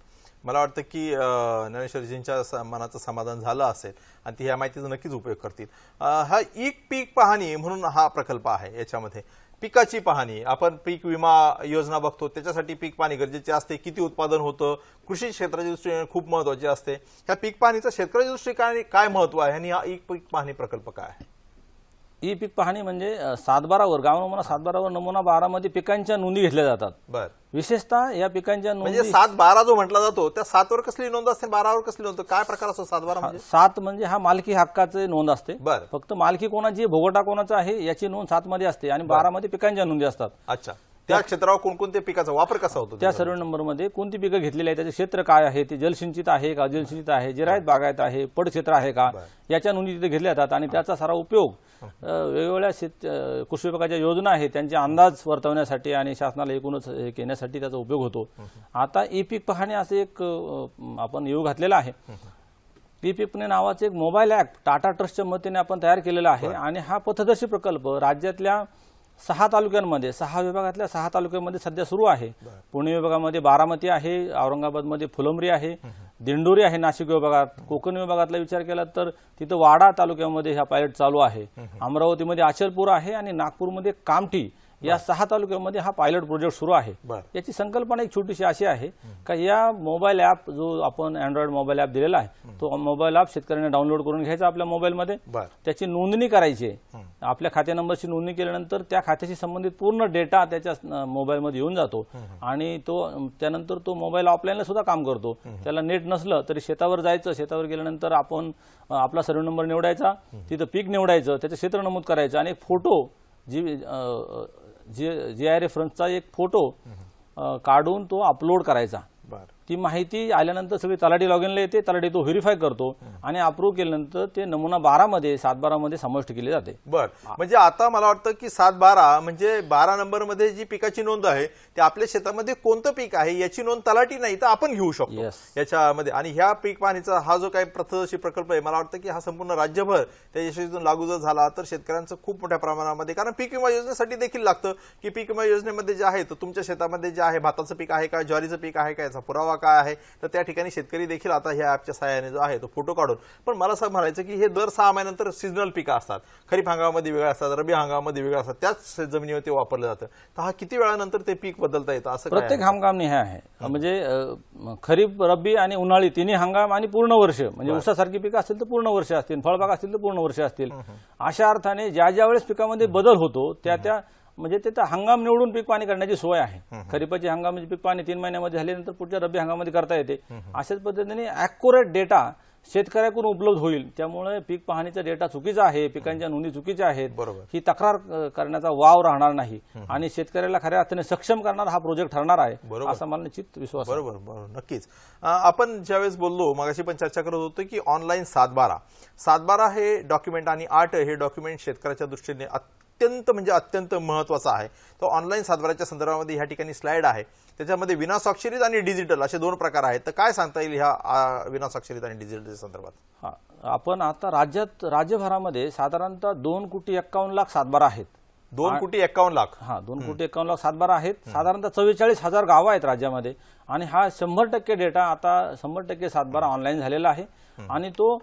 मला वाटतं की नरेश्वरजींच्या मनाचं समाधान झालं असेल आणि ती ह्या माहितीचा नक्कीच उपयोग करतील हा एक पीक पाहणी म्हणून हा प्रकल्प आहे याच्यामध्ये पिकाची पाहणी आपण पीक विमा योजना बघतो त्याच्यासाठी पीक पाणी गरजेचे असते किती उत्पादन होतं कृषी क्षेत्राच्या दृष्टीने खूप महत्वाचे असते ह्या पीक पाणीचं शेतकऱ्याच्या दृष्टीने काय महत्व आहे आणि हा एक पीक पाहणी प्रकल्प काय आहे ई पीक पाहणी म्हणजे सातबारावर गाव नमुना सातबारावर नमुना बारामध्ये पिकांच्या नोंदी घेतल्या जातात विशेषतः या पिकांच्या म्हणजे नोंदी सात बारा जो म्हटला जातो त्या सातवर कसली नोंद असते बारावर कसली नोंद काय प्रकार असतो सात बारा म्हणजे? सात म्हणजे हा मालकी हक्काचे नोंद असते फक्त मालकी कोणाची भोगटा कोणाचा आहे याची नोंद सात मध्ये असते आणि बारामध्ये पिकांच्या नोंदी असतात अच्छा त्या क्षेत्रावर कोणकोणत्या पिकाचा वापर कसा होतो त्या सर्व नंबरमध्ये कोणती पिकं घेतलेली आहे त्याचे क्षेत्र काय आहे ते जलसिंचित आहे का जलसिंचित आहे जिरायत बागायत आहे पड क्षेत्र आहे का याच्या नोंदी तिथे घेतल्या जातात आणि त्याचा सारा उपयोग वेगवेगळ्या कृषी विभागाच्या योजना आहेत त्यांचे अंदाज वर्तवण्यासाठी आणि शासनाला एकूणच हे घेण्यासाठी त्याचा उपयोग होतो आता ई पीक पाहणे असं एक आपण येऊ घातलेला आहे ई पीक पुणे नावाचं एक मोबाईल ॲप टाटा ट्रस्टच्या मदतीने आपण तयार केलेला आहे आणि हा पथदर्शी प्रकल्प राज्यातल्या सहा तालुक्यांमध्ये सहा विभागातल्या सहा तालुक्यांमध्ये सध्या सुरू आहे पुणे विभागामध्ये बारामती आहे औरंगाबादमध्ये फुलंबरी आहे दिंडोरी आहे नाशिक विभागात कोकण विभागातला विचार केला तर तिथं वाडा तालुक्यामध्ये हा पायलट चालू आहे अमरावतीमध्ये अचलपूर आहे आणि नागपूरमध्ये कामठी या सहा तालुक्यामध्ये हा पायलट प्रोजेक्ट सुरू आहे याची संकल्पना एक छोटीशी अशी आहे का या मोबाईल ॲप जो आपण अँड्रॉइड मोबाईल ॲप दिलेला आहे तो मोबाईल ॲप शेतकऱ्यांनी डाउनलोड करून घ्यायचा आपल्या मोबाईलमध्ये त्याची नोंदणी करायची आपल्या खात्या नंबरची नोंदणी केल्यानंतर त्या खात्याशी संबंधित पूर्ण डेटा त्याच्या मोबाईलमध्ये येऊन जातो आणि तो त्यानंतर तो मोबाईल ऑफलाईनला सुद्धा काम करतो त्याला नेट नसलं तरी शेतावर जायचं शेतावर गेल्यानंतर आपण आपला सर्व नंबर निवडायचा तिथं पीक निवडायचं त्याचं क्षेत्र नमूद करायचं आणि फोटो जी जे जे आर रेफरन्सचा एक फोटो काढून तो अपलोड करायचा ती माहिती आल्यानंतर सगळी तलाठी लॉग इनला येते तलाठी तो व्हेरीफाय करतो आणि अप्रूव्ह केल्यानंतर ते नमुना बारामध्ये सात मध्ये समाविष्ट केले जाते बर म्हणजे आता मला वाटतं की सात बारा म्हणजे बारा नंबरमध्ये जी पिकाची नोंद आहे ते आपल्या शेतामध्ये कोणतं पीक आहे याची नोंद तलाठी नाही तर आपण घेऊ शकतो याच्यामध्ये आणि ह्या पीक पाहणीचा हा जो काही प्रथदर्शी प्रकल्प आहे मला वाटतं की हा संपूर्ण राज्यभर त्या यशस्वीतून लागू जर झाला तर शेतकऱ्यांचं खूप मोठ्या प्रमाणामध्ये कारण पीक विमा योजनेसाठी देखील लागतं की पीक विमा योजनेमध्ये जे आहे तर तुमच्या शेतामध्ये जे आहे भाताचं पीक आहे का ज्वारीचं पीक आहे का याचा पुरावा काय आहे तर त्या ठिकाणी शेतकरी देखील आता ह्या ॲपच्या सहाय्याने जो आहे तो फोटो काढून पण मला असं म्हणायचं की हे दर सहा महिन्यानंतर सिजनल पिकं असतात खरीप हंगामामध्ये वेगळं असतात रबी हंगामामध्ये वेगळं असतात त्याच जमिनीवर ते वापरलं जातं तर हा किती वेळानंतर ते पीक बदलता येतं असं प्रत्येक हंगाम हे आहे म्हणजे खरीप रब्बी आणि उन्हाळी तिन्ही हंगाम आणि पूर्ण वर्ष म्हणजे ऊसासारखी पिकं असतील तर पूर्ण वर्ष असतील फळबाग असतील तर पूर्ण वर्ष असतील अशा अर्थाने ज्या ज्या वेळेस पिकामध्ये बदल होतो त्या त्या म्हणजे ते हंगाम निवडून पीक पाणी करण्याची सोय आहे खरीपाची हंगामाची पीक पाणी तीन महिन्यामध्ये झाल्यानंतर पुढच्या रब्बी हंगामामध्ये करता येते अशाच पद्धतीने अॅक्युरेट डेटा शेतकऱ्याकडून उपलब्ध होईल त्यामुळे पीक पाहणीचा डेटा चुकीचा आहे पिकांच्या नोंदी चुकीच्या आहेत बरोबर ही तक्रार करण्याचा वाव राहणार नाही आणि शेतकऱ्याला खऱ्या अर्थाने सक्षम करणार हा प्रोजेक्ट ठरणार आहे असा मला निश्चित विश्वास बरोबर बरोबर नक्कीच आपण ज्यावेळेस बोललो मगाशी पण चर्चा करत होतो की ऑनलाईन सातबारा सातबारा हे डॉक्युमेंट आणि आठ हे डॉक्युमेंट शेतकऱ्याच्या दृष्टीने अत्यंत म्हणजे अत्यंत महत्त्वाचा आहे तो ऑनलाईन सातबाराच्या संदर्भामध्ये ह्या ठिकाणी स्लाइड आहे त्याच्यामध्ये विनास्वाक्षरित आणि डिजिटल असे दोन प्रकार आहेत तर काय सांगता येईल ह्या विनास्वाक्षरित आणि डिजिटलच्या संदर्भात आपण आता राज्यात राज्यभरामध्ये साधारणतः दोन कोटी एक्कावन्न लाख सातबारा आहेत दोन कोटी एक्कावन्न लाख हा दोन कोटी एक्कावन्न लाख सातबारा आहेत साधारणतः चव्वेचाळीस हजार गावं आहेत राज्यामध्ये आणि हा शंभर टक्के डेटा आता शंभर टक्के सातबारा ऑनलाईन झालेला आहे आणि तो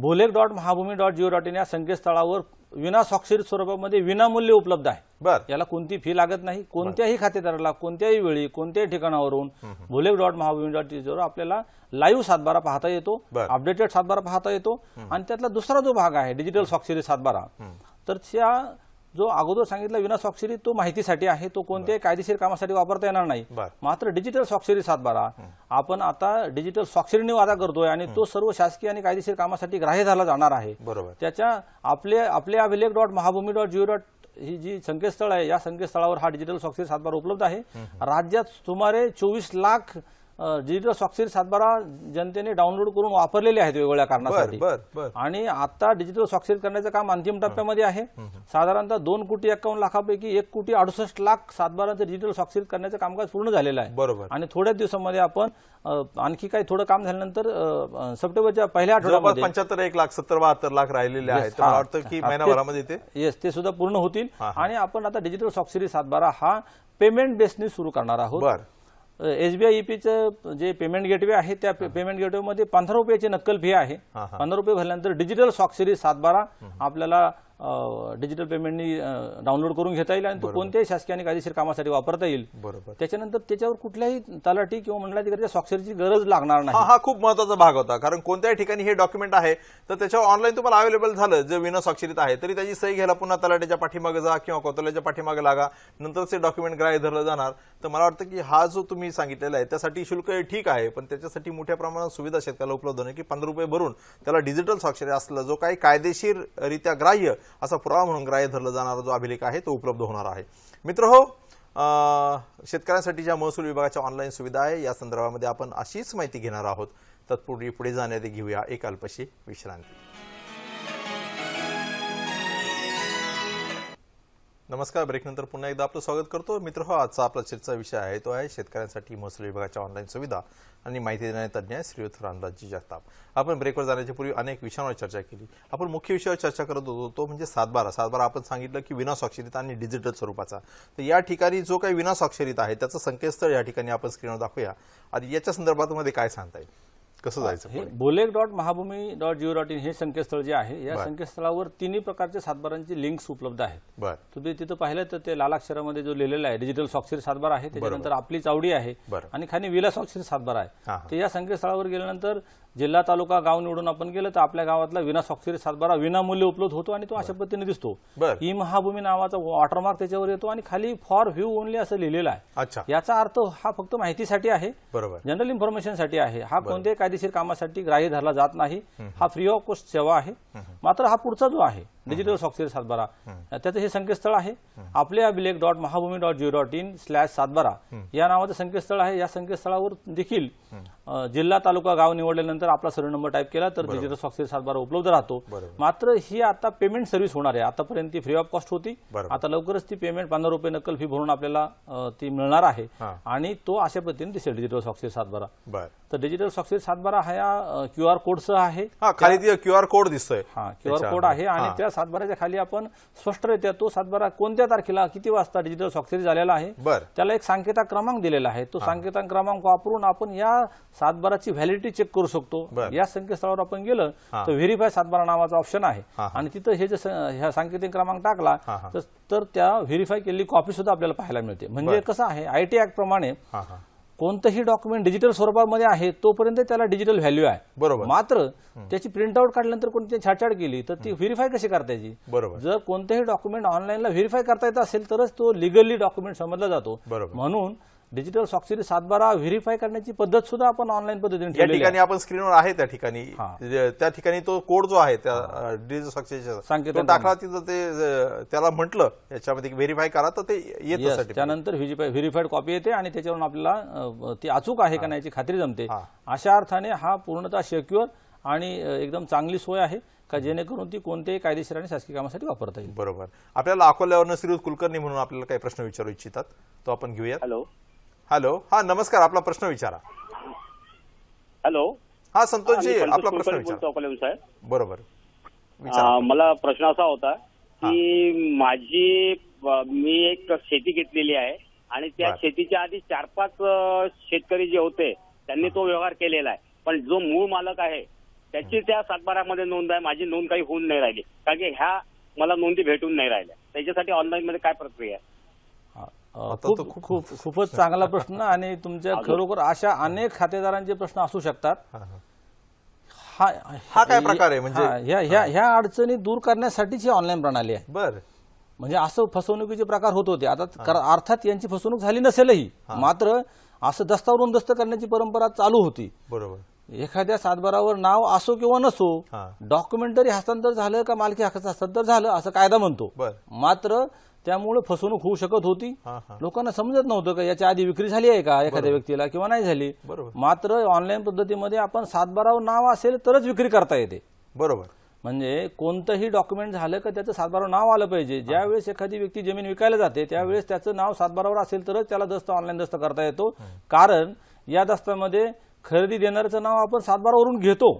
Bhulekh dot Mahabhumi dot gov dot in या संकेतस्थळावर विना स्वाक्षरित स्वरूपामध्ये विनामूल्य उपलब्ध आहे याला कोणती फी लागत नाही कोणत्याही खातेदाराला कोणत्याही वेळी कोणत्याही ठिकाणावरून भोलेक डॉट महाभूमी डॉट वर आपल्याला लाईव्ह सातबारा पाहता येतो अपडेटेड सातबारा पाहता येतो आणि त्यातला दुसरा जो भाग आहे डिजिटल स्वाक्षरी सातबारा तर त्या जो अगोदर सांगितला विना स्वाक्षरी तो माहितीसाठी आहे तो कोणत्याही कायदेशीर कामासाठी वापरता येणार नाही मात्र डिजिटल स्वाक्षरी सातबारा आपण आता डिजिटल स्वाक्षरीने वादा करतोय आणि तो सर्व शासकीय आणि कायदेशीर कामासाठी ग्राह्य झाला जाणार आहे बरोबर त्याच्या आपले आपले अभिलेख dot Mahabhumi dot gov dot ही जी संकेतस्थळ आहे या संकेतस्थळावर हा डिजिटल स्वाक्षरी सातबारा उपलब्ध आहे राज्यात सुमारे चोवीस लाख डिजिटल स्वाक्षरी सातबारा जनतेने डाउनलोड करून वापरलेले आहेत वेगवेगळ्या कारणासाठी आणि आता डिजिटल स्वाक्षरी करण्याचं काम अंतिम टप्प्यामध्ये आहे साधारणतः दोन कोटी एक्कावन्न लाखापैकी एक कोटी अडुसष्ट लाख सातबाराचं डिजिटल स्वाक्षरी करण्याचं कामकाज पूर्ण झालेलं आहे बरोबर आणि थोड्याच दिवसांमध्ये आपण आणखी काही थोडं काम झाल्यानंतर सप्टेंबरच्या पहिल्या आठवड्यात पंच्याहत्तर एक लाख सत्तर बहात्तर लाख राहिलेले आहेत मला वाटतं की महिनाभरामध्ये ते येस ते सुद्धा पूर्ण होतील आणि आपण आता डिजिटल स्वाक्षरी सातबारा हा पेमेंट बेसने सुरू करणार आहोत एसबीआय जे पेमेंट गेटवे आहे त्या पेमेंट गेटवे मध्ये पंधरा रुपयाची नक्कल फी आहे पंधरा रुपये भरल्यानंतर डिजिटल स्वाक्षरी बारा आपल्याला डिजिटल पेमेंटनी डाउनलोड करून घेता येईल आणि तो कोणत्याही शासकीय कायदेशीर कामासाठी वापरता येईल बरोबर त्याच्यानंतर त्याच्यावर कुठल्याही तलाठी किंवा मंडळाधिकाऱ्याच्या स्वाक्षरीची गरज लागणार नाही हा खूप महत्वाचा भाग होता कारण कोणत्याही ठिकाणी हे डॉक्युमेंट आहे तर त्याच्यावर ऑनलाईन तुम्हाला अवेलेबल झालं जे विना स्वाक्षरीत आहे तरी त्याची सही घ्यायला पुन्हा तलाट्याच्या पाठीमागे जा किंवा कोतल्याच्या पाठीमागे लागा नंतर ते डॉक्युमेंट ग्राह्य धरलं जाणार तर मला वाटतं की हा जो तुम्ही सांगितलेला आहे त्यासाठी शुल्क ठीक आहे पण त्याच्यासाठी मोठ्या प्रमाणात सुविधा शेतकऱ्याला उपलब्ध होणे की पंधरा रुपये भरून त्याला डिजिटल स्वाक्षरी असलं जो काही कायदेशीररित्या ग्राह्य असा पुरावा म्हणून ग्राह्य धरला जाणारा जो अभिलेख आहे तो उपलब्ध होणार आहे मित्र हो शेतकऱ्यांसाठी ज्या महसूल विभागाच्या ऑनलाईन सुविधा आहे या संदर्भामध्ये आपण अशीच माहिती घेणार आहोत तत्पूर्वी पुढे जाण्याआधी घेऊया एक अल्पशी विश्रांती नमस्कार ब्रेकनंतर पुन्हा एकदा आपलं स्वागत करतो मित्र हो आजचा आपला चर्चा विषय आहे तो आहे शेतकऱ्यांसाठी महसूल विभागाच्या ऑनलाईन सुविधा आणि माहिती देणारे तज्ज्ञ श्रीयुत रामदासजी जगताप आपण ब्रेकवर जाण्याच्या पूर्वी अनेक विषयांवर चर्चा केली आपण मुख्य विषयावर चर्चा करत होतो तो म्हणजे सातबारा सातबारा आपण सांगितलं की विना स्वाक्षरित आणि डिजिटल स्वरूपाचा तर या ठिकाणी जो काही विना स्वाक्षरित आहे त्याचं संकेतस्थळ या ठिकाणी आपण स्क्रीनवर दाखवूया आणि याच्या संदर्भात मध्ये काय सांगता येईल कसं जायचं हे Bhulekh dot Mahabhumi dot gov dot in हे संकेतस्थळ जे आहे या संकेतस्थळावर तिन्ही प्रकारचे सातबारांची लिंक्स उपलब्ध आहेत तुम्ही तिथं पाहिलं तर ते लालाक्षरामध्ये जो लिहिलेला आहे डिजिटल स्वाक्षरी सातबार आहे त्याच्यानंतर आपली चावडी आहे आणि खाली विला स्वाक्षरी सातबार आहे ते या संकेतस्थळावर गेल्यानंतर जिल्हा तालुका गाव निवडून आपण गेलं तर आपल्या गावातला विना सॉक्सिरी सातबारा विनामूल्य उपलब्ध होतो आणि तो अशा पद्धतीने दिसतो ई महाभूमी नावाचा वॉटरमार्क त्याच्यावर येतो आणि खाली फॉर व्ह्यू ओनली असं लिहिलेलं आहे याचा अर्थ हा फक्त माहितीसाठी आहे बरोबर जनरल इन्फॉर्मेशनसाठी आहे हा कोणत्याही कायदेशीर कामासाठी ग्राह्य धरला जात नाही हा फ्री ऑफ कॉस्ट सेवा आहे मात्र हा पुढचा जो आहे डिजिटल सॉफ्टवेअर सातबारा त्याचं हे संकेतस्थळ आहे आपले अभिलेख dot Mahabhumi dot gov dot in slash सातबारा या नावाचं संकेतस्थळ आहे या संकेतस्थळावर देखील जिल्हा तालुका गाव निवडल्यानंतर आपला सर्व नंबर टाईप केला तर डिजिटल सॉफ्टवेअर सातबारा उपलब्ध राहतो मात्र ही आता पेमेंट सर्व्हिस होणार आहे आतापर्यंत ती फ्री ऑफ कॉस्ट होती आता लवकरच ती पेमेंट पंधरा रुपये नक्कल फी भरून आपल्याला ती मिळणार आहे आणि तो अशा पद्धतीने दिसेल डिजिटल सॉफ्टवेअर सातबारा तर डिजिटल साक्षर सातबारा हा या क्यू आर कोडसह आहे हा खाली क्यू आर कोड दिसतोय हा क्यू आर कोड आहे आणि त्या सातबाराच्या खाली आपण स्पष्टरित्या तो सातबारा कोणत्या तारखेला किती वाजता डिजिटल स्वाक्षरी झालेला आहे त्याला एक सांकेता क्रमांक दिलेला आहे तो सांकेता क्रमांक वापरून आपण या सातबाराची व्हॅलिडिटी चेक करू शकतो या संकेतस्थळावर आपण गेलं तर व्हेरीफाय सातबारा नावाचा ऑप्शन आहे आणि तिथं हे जे सांकेतिक क्रमांक टाकला तर त्या व्हेरीफाय केलेली कॉपी सुद्धा आपल्याला पाहायला मिळते म्हणजे कसं आहे आयटी ऍक्ट प्रमाणे कोणतंही डॉक्युमेंट डिजिटल स्वरूपामध्ये आहे तोपर्यंत त्याला डिजिटल व्हॅल्यू आहे बरोबर मात्र त्याची प्रिंट आउट काढल्यानंतर कोणती छाटछाट केली तर ती व्हेरीफाय कशी करता बरोबर जर कोणतंही डॉक्युमेंट ऑनलाईनला व्हेरीफाय करता येत असेल तरच तो लिगली डॉक्युमेंट समजला जातो बरोबर म्हणून डिजिटल स्वाक्षरी सातबारा व्हेरीफाय करण्याची पद्धत सुद्धा आपण ऑनलाईन पद्धतीने या ठिकाणी आपण स्क्रीनवर आहे त्या ठिकाणी त्या ठिकाणी तो कोड जो आहे त्या डिजिटल स्वाक्षरीचा सांगितलं टाकला तिथं ते त्याला म्हटलं याच्यामध्ये व्हेरीफाय करा तर ते येत त्यानंतर व्हेरीफाईड कॉपी येते आणि त्याच्यावरून आपल्याला ती अचूक आहे का नाही याची खात्री जमते अशा अर्थाने हा पूर्णतः सेक्युअर आणि एकदम चांगली सोय आहे का जेणेकरून ती कोणत्याही कायदेशीर आणि शासकीय कामासाठी वापरता येईल बरोबर आपल्याला अकोल्यावर श्री कुलकर्णी म्हणून आपल्याला काही प्रश्न विचारू इच्छितात तो आपण घेऊया हॅलो हॅलो हा नमस्कार आपला प्रश्न विचारा हॅलो हा संतोषजी आपला प्रश्न बरोबर मला प्रश्न असा होता की माझी मी एक शेती घेतलेली आहे आणि त्या शेतीच्या आधी चार पाच शेतकरी जे होते त्यांनी तो व्यवहार केलेला आहे पण जो मूळ मालक आहे त्याची त्या सातबारामध्ये नोंद आहे माझी नोंद काही होऊन नाही राहिली कारण की ह्या मला नोंदी भेटून नाही राहिल्या त्याच्यासाठी ऑनलाईन मध्ये काय प्रक्रिया आहे खूप खूप खूपच चांगला प्रश्न आणि तुमच्या खरोखर अशा अनेक खातेदारांचे प्रश्न असू शकतात हा हा काय प्रकार आहे म्हणजे ह्या ह्या अडचणी दूर करण्यासाठीच ही ऑनलाईन प्रणाली आहे बर म्हणजे असं फसवणुकीचे प्रकार होत होते आता अर्थात यांची फसवणूक झाली नसेलही मात्र असं दस्तावरून दस्त करण्याची परंपरा चालू होती बरोबर एखाद्या सातबारावर नाव असो किंवा नसो डॉक्युमेंटरी हस्तांतर झालं का मालकी हक्काचं हस्तांतर झालं असं कायदा म्हणतो मात्र त्यामुळे फसवणूक होऊ शकत होती लोकांना समजत नव्हतं का याच्या आधी विक्री झाली आहे का एखाद्या व्यक्तीला किंवा नाही झाली मात्र ऑनलाईन पद्धतीमध्ये आपण सातबारावर नाव असेल तरच विक्री करता येते बरोबर म्हणजे कोणतंही डॉक्युमेंट झालं का त्याचं सातबारावर नाव आलं पाहिजे ज्यावेळेस एखादी व्यक्ती जमीन विकायला जाते त्यावेळेस त्याचं नाव सातबारावर असेल तरच त्याला दस्त ऑनलाईन दस्त करता येतो कारण या दस्त्यामध्ये खरेदी देणाऱ्याचं नाव आपण सातबारावरून घेतो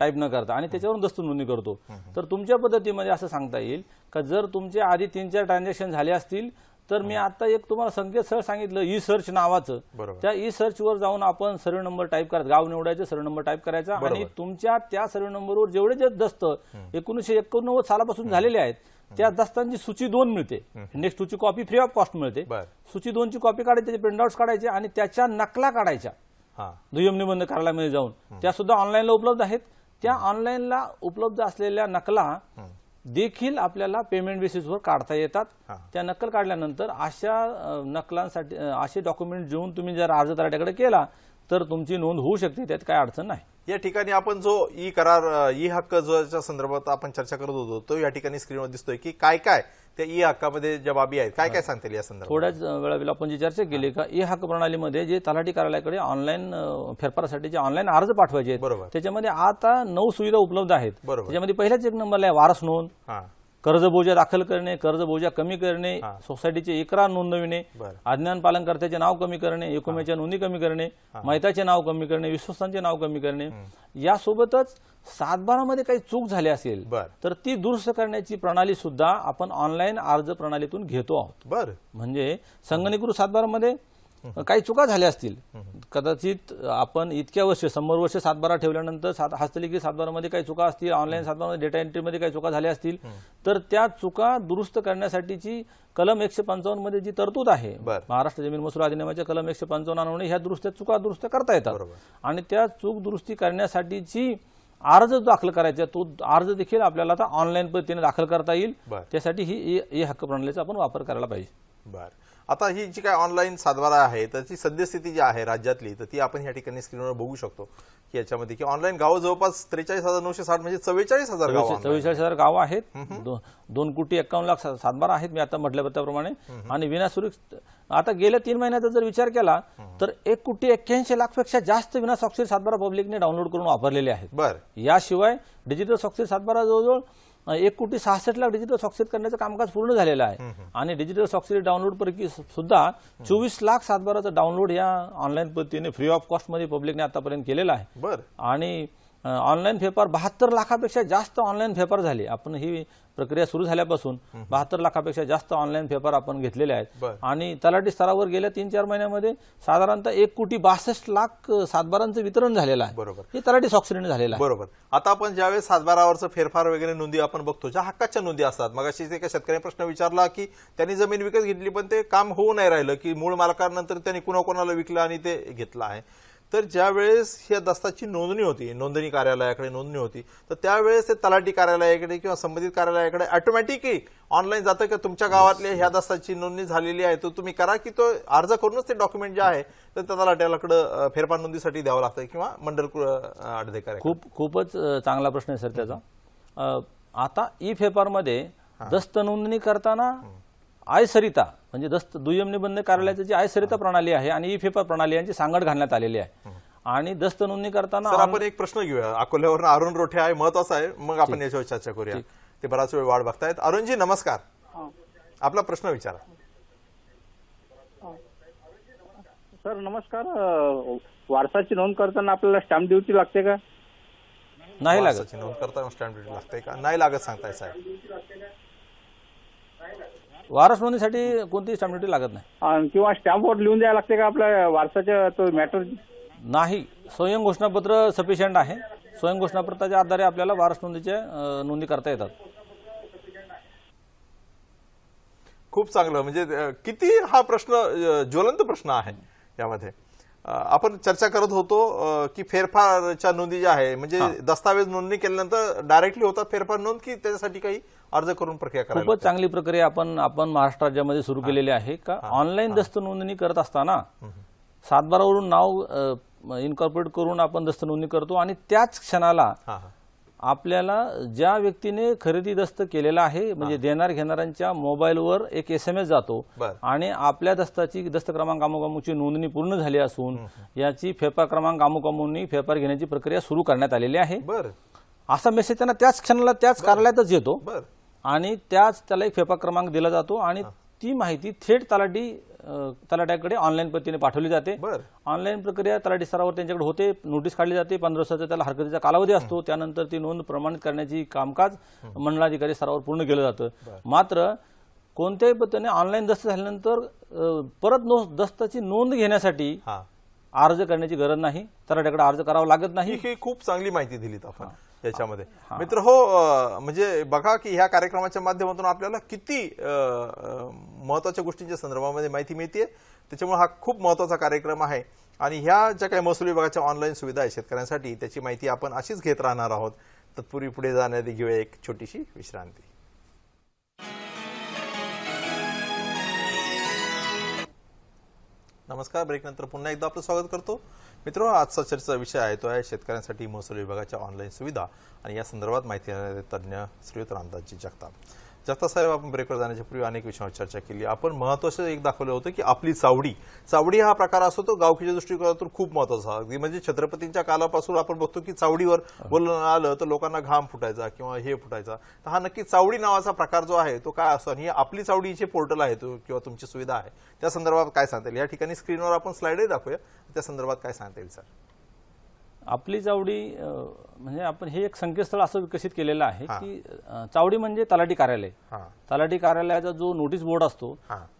टाईप न करता आणि त्याच्यावरून दस्त नोंदणी करतो तर तुमच्या पद्धतीमध्ये असं सांगता येईल का जर तुमचे आधी तीन चार ट्रान्झॅक्शन झाले असतील तर मी आता एक तुम्हाला सर सांगितलं ई सर्च नावाचं त्या ई सर्च वर जाऊन आपण सर्व नंबर टाईप करायचा गाव निवडायचे सर्व नंबर टाईप करायचा आणि तुमच्या त्या सर्व नंबरवर जेवढे जे दस्त एकोणीशे एकोणनव्वद सालापासून झालेले आहेत त्या दस्तांची सूची दोन मिळते नेक्स्ट टूची कॉपी फ्री ऑफ कॉस्ट मिळते सूची दोनची कॉपी काढायची त्याचे प्रिंटआउट काढायचे आणि त्याच्या नकला काढायच्या दुय्यम निबंध कार्यालयामध्ये जाऊन त्या सुद्धा ऑनलाईनला उपलब्ध आहेत त्या ऑनलाईनला उपलब्ध असलेल्या नकला देखील आपल्याला पेमेंट बेसिसवर काढता येतात त्या नकल काढल्यानंतर अशा नकलांसाठी असे डॉक्युमेंट घेऊन तुम्ही जर अर्ज तराट्याकडे केला तर तुमची नोंद होऊ शकते त्यात काय अडचण नाही या ठिकाणी आपण जो ई करार ई हक्क जो संदर्भात आपण चर्चा करत होतो तो या ठिकाणी स्क्रीनवर दिसतोय की काय काय त्या ई हक्कामध्ये जे बाबी आहेत काय काय सांगतील या संदर्भात थोड्याच वेळावेळी आपण जी चर्चा केली का ई हक्क प्रणालीमध्ये जे तलाठी कार्यालयाकडे ऑनलाईन फेरफारासाठी जे ऑनलाईन अर्ज पाठवायचे बरोबर त्याच्यामध्ये आता नऊ सुविधा उपलब्ध आहेत त्याच्यामध्ये पहिल्याच एक नंबरला आहे वारस नोंद कर्जबोजा दाखल करणे कर्जबोजा कमी करणे सोसायटीचे एकरा नोंदविणे अज्ञान पालनकर्त्याचे नाव कमी करणे एकोम्याच्या नोंदी कमी करणे मैताचे नाव कमी करणे विश्वस्तांचे नाव कमी करणे यासोबतच सातबारामध्ये काही चूक झाली असेल तर ती दुरुस्त करण्याची प्रणाली सुद्धा आपण ऑनलाईन अर्ज प्रणालीतून घेतो आहोत म्हणजे संगणीकृत सातबारामध्ये काही चुका झाल्या असतील कदाचित आपण इतक्या वर्ष शंभर वर्ष सातबारा ठेवल्यानंतर सात हस्तलिखित सातबारामध्ये काही चुका असतील ऑनलाईन सातबारामध्ये डेटा एंट्रीमध्ये काही चुका झाल्या असतील तर त्या चुका दुरुस्त करण्यासाठीची कलम एकशे पंचावन्न मध्ये जी तरतूद आहे महाराष्ट्र जमीन मसूल अधिनियमाच्या कलम एकशे पंचावन्न ह्या दुरुस्त चुका दुरुस्त करता येतात आणि त्या चूक दुरुस्ती करण्यासाठीची अर्ज दाखल करायचा तो अर्ज देखील आपल्याला आता ऑनलाईन पद्धतीने दाखल करता येईल त्यासाठी ही हक्क प्रणालीचा आपण वापर करायला पाहिजे बरं आता ही जी काय ऑनलाईन सातबारा आहे त्याची सद्यस्थिती जी आहे राज्यातली तर ती आपण या ठिकाणी स्क्रीनवर बघू शकतो की याच्यामध्ये की ऑनलाईन गावं जवळपास त्रेचाळीस हजार नऊशे साठ म्हणजे चव्वेचाळीस हजार चव्वेचाळीस हजार गावं आहेत दोन कोटी एक्कावन्न लाख सातबारा आहेत मी आता म्हटल्या त्याप्रमाणे आणि विनासुरक्षित आता गेल्या तीन महिन्याचा जर विचार केला तर एक कोटी एक्क्याऐंशी लाखपेक्षा जास्त विना सातबारा पब्लिकने डाऊनलोड करून वापरलेले आहेत बरं याशिवाय डिजिटल सॉफ्टवेअर सातबारा जवळजवळ एक कोटी सहासष्ट लाख डिजिटल स्वाक्षरी करण्याचं कामकाज पूर्ण झालेलं आहे आणि डिजिटल स्वाक्षरी डाउनलोड पैकी सुद्धा चोवीस लाख सातबाराचा डाउनलोड या ऑनलाईन पद्धतीने फ्री ऑफ कॉस्टमध्ये पब्लिकने आतापर्यंत केलेलं आहे आणि ऑनलाईन पेपर बहात्तर लाखापेक्षा जास्त ऑनलाईन पेपर झाले आपण ही प्रक्रिया सुरू झाल्यापासून बहात्तर लाखापेक्षा जास्त ऑनलाईन पेपर आपण घेतलेले आहेत आणि तलाठी स्तरावर गेल्या तीन चार महिन्यामध्ये साधारणतः एक कोटी बासष्ट लाख सातबारांचं वितरण झालेलं आहे बरोबर हे तलाठी सॉक्सिडेंट झालेलं आहे बरोबर आता आपण ज्यावेळेस सातबारावरचं फेरफार वगैरे नोंदी आपण बघतो ज्या हक्काच्या नोंदी असतात मग अशी एका शेतकऱ्याने प्रश्न विचारला की त्यांनी जमीन विकत घेतली पण ते काम होऊ नाही राहिलं की मूळ मालकानंतर त्यांनी कुणाकोणाला विकलं आणि ते घेतलं आहे तर ज्यावेळेस ह्या दस्ताची नोंदणी होती नोंदणी कार्यालयाकडे नोंदणी होती तर त्यावेळेस ते तलाठी कार्यालयाकडे किंवा संबंधित कार्यालयाकडे ऑटोमॅटिकली ऑनलाईन जातं की तुमच्या गावातले ह्या दस्ताची नोंदणी झालेली आहे तो तुम्ही करा की तो अर्ज करूनच ते डॉक्युमेंट जे आहे तर त्या तलाठ्याकडं फेरफार नोंदीसाठी द्यावं लागतं किंवा मंडल अधिकारी खूप खूपच चांगला प्रश्न आहे सर त्याचा आता ई फेरफारमध्ये दस्त नोंदणी करताना आय सरिता म्हणजे दस्त दुय्यम बंद कार्यालयाची जी आय सरिता प्रणाली आहे आणि ई फेपर प्रणाली यांची सांगड घालण्यात आलेली आहे आणि दस्त नोंदणी करताना आपण एक प्रश्न घेऊया अकोल्यावर अरुण रोठे आहे महत्वाचा आहे मग आपण याच्यावर चर्चा करूया ते बराच वेळ वाट बघतायत अरुणजी नमस्कार हो. आपला प्रश्न विचारा हो. सर नमस्कार वारसाची नोंद करताना आपल्याला स्टॅम्प ड्युटी लागते का नाही लागत नोंद करताना स्टॅम्प ड्युटी लागते का नाही लागत सांगताय साहेब वारस नोंदणीसाठी कोणती स्टॅम्प ड्युटी लागत नाही किंवा स्टॅम्प वर लिहून द्यायला लागते का आपल्या वारसाच्या तो मॅटर नाही स्वयं घोषणापत्र सफिशियंट आहे स्वयं घोषणापत्राच्या आधारे आपल्याला वारस नोंदीच्या नोंदी करता येतात खूप चांगलं म्हणजे किती हा प्रश्न ज्वलंत प्रश्न आहे यामध्ये आपण चर्चा करत होतो की फेरफारच्या नोंदी ज्या आहे म्हणजे दस्तावेज नोंदणी केल्यानंतर डायरेक्टली होतात फेरफार नोंद की त्याच्यासाठी काही अर्ज करून प्रक्रिया करायला खूपच चांगली प्रक्रिया आपण आपण महाराष्ट्र राज्यामध्ये सुरू केलेली आहे का ऑनलाईन दस्त नोंदणी करत असताना सातबारावरून नाव इन्कॉर्पोरेट करून आपण दस्त नोंदणी करतो आणि त्याच क्षणाला आपल्याला ज्या व्यक्तीने खरेदी दस्त केलेला आहे म्हणजे देणार घेणाऱ्यांच्या मोबाईलवर एक एस एम एस जातो आणि आपल्या दस्ताची दस्त क्रमांक अमुकामुकची नोंदणी पूर्ण झाली असून याची फेपर क्रमांक अमुकामुनी फेपर घेण्याची प्रक्रिया सुरू करण्यात आलेली आहे असा मेसेज त्यांना त्याच क्षणाला त्याच कार्यालयातच येतो आणि त्याच त्याला एक फेपा क्रमांक दिला जातो आणि ती माहिती थेट तलाठी तलाट्याकडे ऑनलाईन पद्धतीने पाठवली जाते ऑनलाईन प्रक्रिया तलाठी स्तरावर त्यांच्याकडे होते नोटीस काढली जाते पंधरा दिवसाचा त्याला हरकतीचा कालावधी असतो त्यानंतर ती नोंद प्रमाणित करण्याची कामकाज मंडळाधिकारी स्तरावर पूर्ण केलं जातं मात्र कोणत्याही पद्धतीने ऑनलाईन दस्त झाल्यानंतर परत दस्ताची नोंद घेण्यासाठी अर्ज करण्याची गरज नाही तर त्याकडे अर्ज करावा लागत नाही ही खूप चांगली माहिती दिलीत आपण त्याच्यामध्ये मित्र हो म्हणजे बघा की ह्या कार्यक्रमाच्या माध्यमातून आपल्याला किती महत्वाच्या गोष्टींच्या संदर्भामध्ये माहिती मिळते त्याच्यामुळे हा खूप महत्वाचा कार्यक्रम आहे आणि ह्या ज्या काही महसूल विभागाच्या ऑनलाईन सुविधा आहे शेतकऱ्यांसाठी त्याची माहिती आपण अशीच घेत राहणार आहोत तत्पूर्वी पुढे जाण्याआधी घेऊया एक छोटीशी विश्रांती नमस्कार ब्रेकनंतर पुन्हा एकदा आपलं स्वागत करतो मित्र आजचा चर्चेचा विषय आहे तो आहे शेतकऱ्यांसाठी महसूल विभागाच्या ऑनलाईन सुविधा आणि या संदर्भात माहिती तज्ज्ञ श्रीयुत रामदासजी जगताप जाता साहेब आपण ब्रेकवर जाण्याच्या पूर्वी अनेक विषयांवर चर्चा केली आपण महत्वाचं एक दाखवलं होतं की आपली चावडी चावडी हा प्रकार असतो तो गावकीच्या दृष्टिकोनातून खूप महत्वाचा अगदी म्हणजे छत्रपतींच्या कालापासून आपण बघतो की चावडीवर बोलणं आलं तर लोकांना घाम फुटायचा किंवा हे फुटायचा तर हा नक्की चावडी नावाचा प्रकार जो आहे तो काय असतो आणि आपली चावडीचे पोर्टल आहे तो किंवा तुमची सुविधा आहे त्या संदर्भात काय सांगता येईल या ठिकाणी स्क्रीनवर आपण स्लाइड दाखवूया त्या संदर्भात काय सांगता येईल सर आपली चावडी म्हणजे आपण हे एक संकेतस्थळ असं विकसित केलेलं आहे की चावडी म्हणजे तलाठी कार्यालय तलाठी कार्यालयाचा जो नोटीस बोर्ड असतो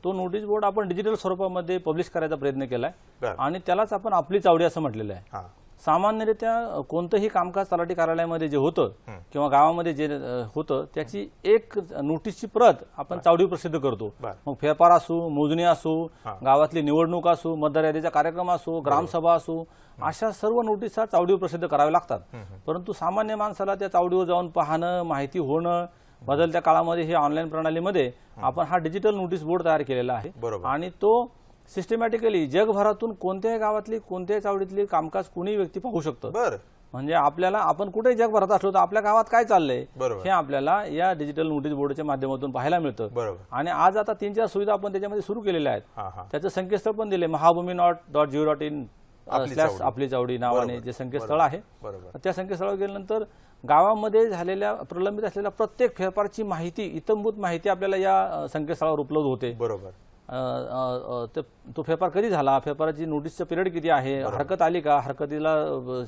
तो नोटीस बोर्ड आपण डिजिटल स्वरूपामध्ये पब्लिश करायचा प्रयत्न केलाय आणि त्यालाच आपण आपली चावडी असं म्हटलेलं आहे सामान्यरित्या कोणतंही कामकाज तलाठी कार्यालयामध्ये जे होतं किंवा गावामध्ये जे होतं त्याची एक नोटीसची प्रत आपण चावडी प्रसिद्ध करतो मग फेरफार असू मोजणी असू गावातली निवडणूक असू मतदार कार्यक्रम असू ग्रामसभा असू अशा सर्व नोटीसा चावडीवर प्रसिद्ध कराव्या लागतात परंतु सामान्य माणसाला त्या चावडीवर जाऊन पाहणं माहिती होणं बदलत्या काळामध्ये हे ऑनलाईन प्रणालीमध्ये आपण हा डिजिटल नोटीस बोर्ड तयार केलेला आहे आणि तो सिस्टमॅटिकली जगभरातून कोणत्याही गावातली कोणत्याही चावडीतली कामकाज कोणीही व्यक्ती पाहू शकतो म्हणजे आपल्याला आपण कुठे जगभरात असलो तर आपल्या गावात काय चाललंय हे आपल्याला या डिजिटल नोटीस बोर्डच्या माध्यमातून पाहायला मिळतं बरोबर आणि आज आता तीन चार सुविधा आपण त्याच्यामध्ये सुरू केलेल्या आहेत त्याचं संकेतस्थळ पण दिले Mahabhumi dot dot gov dot in आपली चावडी नावाने जे संकेतस्थळ आहे त्या संकेतस्थळावर गेल्यानंतर गावामध्ये झालेल्या प्रलंबित असलेल्या प्रत्येक फेरफारची माहिती इतंभूत माहिती आपल्याला या संकेतस्थळावर उपलब्ध होते बरोबर तो फेरफार कधी झाला फेरफाराची नोटीसचा पिरियड किती आहे हरकत आली का हरकतीला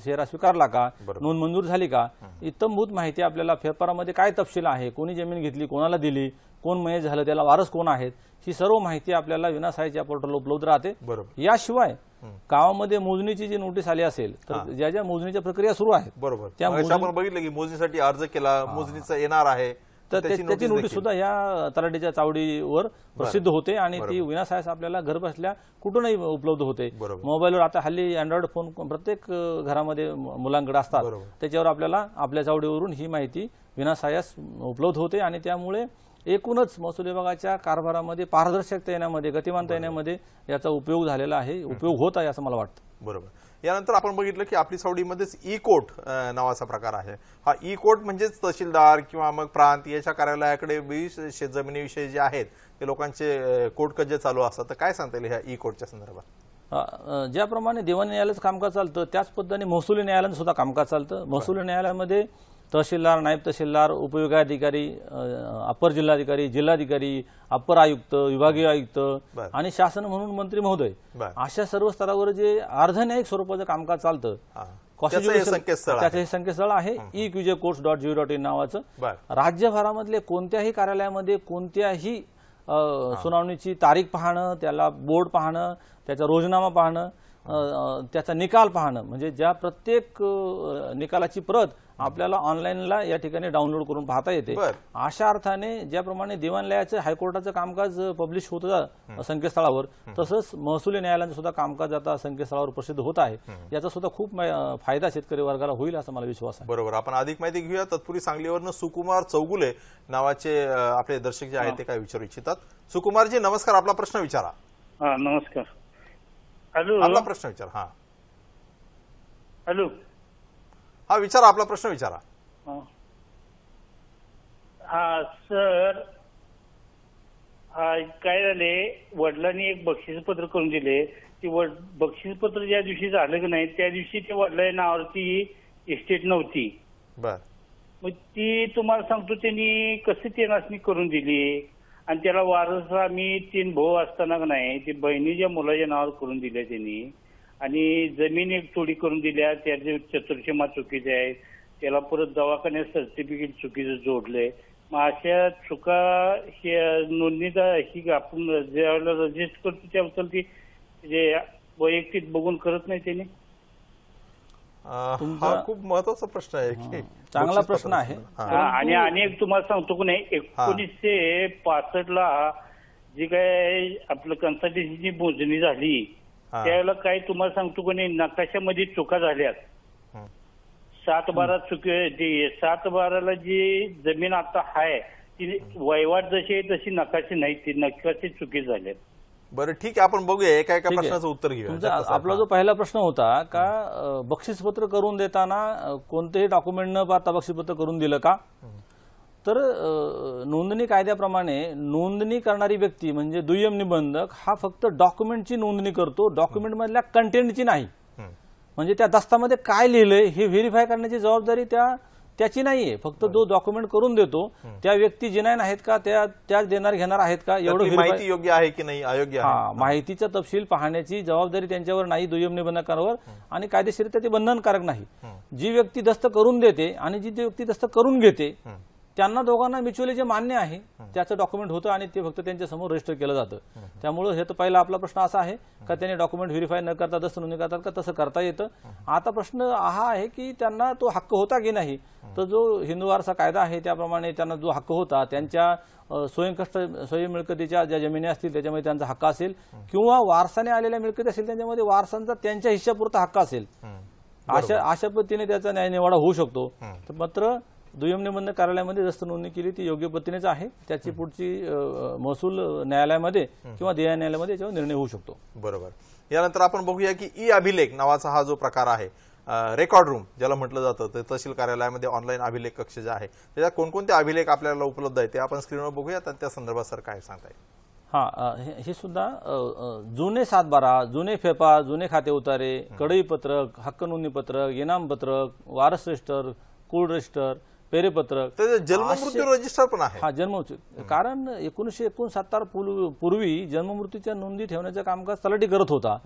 शेरा स्वीकारला का नोंद मंजूर झाली का इतमभूत माहिती आपल्याला फेरफारामध्ये काय तपशील आहे कोणी जमीन घेतली कोणाला दिली कोण मय झालं त्याला वारस कोण आहेत ही सर्व माहिती आपल्याला विनासायच्या पोर्टल उपलब्ध राहते याशिवाय गावामध्ये मोजणीची जी नोटीस आली असेल तर ज्या ज्या मोजणीच्या प्रक्रिया सुरू आहेत बरोबर त्या बघितलं की मोजणीसाठी अर्ज केला मोजणीचा येणार आहे तर त्याची नोटीस सुद्धा या तलाठीच्या चावडीवर प्रसिद्ध होते आणि ती विनासायास आपल्याला घर बसल्या कुठूनही उपलब्ध होते मोबाईलवर आता हल्ली अँड्रॉइड फोन प्रत्येक घरामध्ये मुलांकडे असतात त्याच्यावर आपल्याला आपल्या चावडीवरून ही माहिती विनासायास उपलब्ध होते आणि त्यामुळे एकूणच महसूल विभागाच्या कारभारामध्ये पारदर्शकता येण्यामध्ये गतिमानता येण्यामध्ये याचा उपयोग झालेला आहे उपयोग होत आहे असं मला वाटतं बरोबर यानंतर आपण बघितलं की आपली सावडीमध्येच ई कोर्ट नावाचा प्रकार आहे हा ई कोर्ट म्हणजेच तहसीलदार किंवा मग प्रांत याच्या कार्यालयाकडे विविध शेतजमिनीविषयी जे आहेत ते लोकांचे कोर्ट कज्जे चालू असतात तर काय सांगता येईल ह्या ई कोर्टच्या संदर्भात ज्याप्रमाणे देवाण न्यायालयाचं कामकाज चालतं त्याच पद्धतीने महसुली न्यायालयानं सुद्धा कामकाज चालतं महसुली न्यायालयामध्ये तहसीलदार नायब तहसीलदार उपविभागाधिकारी अपर जिल्हाधिकारी जिल्हाधिकारी अपर आयुक्त विभागीय आयुक्त आणि शासन म्हणून मंत्री महोदय अशा सर्व स्तरावर जे अर्धन्यायिक स्वरूपाचं कामकाज चालतं त्याचं हे संकेतस्थळ आहे e QJ courts dot gov dot in नावाचं राज्यभरामधले कोणत्याही कार्यालयामध्ये कोणत्याही सुनावणीची तारीख पाहणं त्याला बोर्ड पाहणं त्याचा रोजनामा पाहणं त्याचा निकाल पाहणं म्हणजे ज्या प्रत्येक निकालाची प्रत आपल्याला ऑनलाईनला या ठिकाणी डाउनलोड करून पाहता येते अशा अर्थाने ज्याप्रमाणे देवाणलयाचं हायकोर्टाचं कामकाज पब्लिश होतं संकेतस्थळावर तसंच महसुली न्यायालयाचं सुद्धा कामकाज आता संकेतस्थळावर प्रसिद्ध होत आहे याचा सुद्धा खूप फायदा शेतकरी वर्गाला होईल असा मला विश्वास आहे बरोबर आपण अधिक माहिती घेऊया तत्पूर्वी सांगलीवरनं सुकुमार चौगुले नावाचे आपले दर्शक जे आहेत ते काय विचारू इच्छितात सुकुमारजी नमस्कार आपला प्रश्न विचारा नमस्कार हॅलो आपला प्रश्न विचार हा हॅलो हा विचारा आपला प्रश्न विचारा हा सर काय झाले वडिलांनी एक बक्षीसपत्र करून दिले ते बक्षीसपत्र ज्या दिवशी झालं की नाही त्या दिवशी ते वडिलांच्या नावावरती इस्टेट नव्हती बर मग ती तुम्हाला सांगतो त्यांनी कसं ते नाचणी करून दिली आणि त्याला वारस मी तीन भाऊ असताना नाही ते बहिणीच्या मुलाच्या नावावर करून दिल्या त्यांनी आणि जमीन एक थोडी करून दिल्या त्याचे चतुर्सीमा चुकीचे आहे त्याला परत दवाखान्यात सर्टिफिकेट चुकीचं जोडलंय मग अशा चुका नोंदणी नोंदणीचा अशी आपण ज्यावेळेला रजिस्टर करतो त्याबद्दल ती जे म्हणजे वैयक्तिक बघून करत नाही त्याने हा खूप महत्वाचा प्रश्न आहे की चांगला प्रश्न आहे आणि एक तुम्हाला सांगतो की नाही एकोणीसशे पासष्ट ला जी काय आपलं कन्सल्टन्सीची मोजणी झाली त्यावेळेला काय तुम्हाला सांगतो की नाही नकाशामध्ये चुका झाल्यात सात बारा चुके सात बाराला जी जमीन आता आहे ती वहिवाट जशी आहे तशी नकाशी नाही ती नकाशी चुकी झाल्यात बरं ठीक आहे आपण बघूया एका एका प्रश्नाचं उत्तर तुमचा आपला जो पहिला प्रश्न होता का बक्षीसपत्र करून देताना कोणतेही डॉक्युमेंट न पाहता बक्षीसपत्र करून दिलं का तर नोंदणी कायद्याप्रमाणे नोंदणी करणारी व्यक्ती म्हणजे दुय्यम निबंधक हा फक्त डॉक्युमेंटची नोंदणी करतो डॉक्युमेंटमधल्या कंटेंटची नाही म्हणजे त्या दस्तामध्ये काय लिहिलंय हे व्हेरीफाय करण्याची जबाबदारी त्या त्याची नाहीये फक्त जो डॉक्युमेंट करून देतो त्या व्यक्ती जिनायन आहेत का त्या त्याच देणार घेणार आहेत का एवढं माहिती योग्य आहे की नाही अयोग्य माहितीचा तपशील पाहण्याची जबाबदारी त्यांच्यावर नाही दुय्यम निबंधकांवर आणि कायदेशीरित्या ते बंधनकारक नाही जी व्यक्ती दस्त करून देते आणि जी व्यक्ती दस्त करून घेते त्यांना दोघांना म्युच्युअली जे मान्य आहे त्याचं डॉक्युमेंट होतं आणि ते फक्त त्यांच्या समोर रजिस्टर केलं जातं त्यामुळे हे तर पहिला आपला प्रश्न असा आहे का त्यांनी डॉक्युमेंट व्हेरीफाय न करता दस्त नोंदणी करतात का तसं करता येतं आता प्रश्न हा आहे की त्यांना तो हक्क होता की नाही तर जो हिंदू वारसा कायदा आहे त्याप्रमाणे त्यांना जो हक्क होता त्यांच्या स्वयंकष्ट स्वयं मिळकतीच्या ज्या जमिनी असतील त्याच्यामध्ये त्यांचा हक्क असेल किंवा वारसाने आलेल्या मिळकती असेल त्यांच्यामध्ये वारसांचा त्यांच्या हिश्शापुरता हक्क असेल अशा अशा पद्धतीने त्याचा न्यायनिवाडा होऊ शकतो तर मात्र दुय्यम निबंधक कार्यालयामध्ये जास्त नोंदणी केली ती योग्य पद्धतीनेच आहे त्याची पुढची महसूल न्यायालयामध्ये किंवा देय न्यायालयामध्ये याच्यावर निर्णय होऊ शकतो बरोबर यानंतर आपण बघूया की ई अभिलेख नावाचा हा जो प्रकार आहे रेकॉर्ड रूम ज्याला म्हटलं जातं ते तहसील कार्यालयामध्ये ऑनलाईन अभिलेख कक्ष जे आहे त्याच्यात कोणकोणते अभिलेख आपल्याला उपलब्ध आहे ते आपण स्क्रीनवर बघूया तर त्या संदर्भात सर काय सांगताय हा हे सुद्धा जुने सातबारा जुने फेफा जुने खाते उतारे कडई पत्रक हक्क नोंदणी पत्रक इनाम पत्रक वारस रजिस्टर कुल रजिस्टर पेरेपत्रक त्याचं जन्ममृत्यू रजिस्टर पण आहे हा जन्म कारण एकोणीसशे एकोणसत्तर पूर्वी जन्ममृत्यूच्या नोंदी ठेवण्याचं कामकाज तलाठी करत होता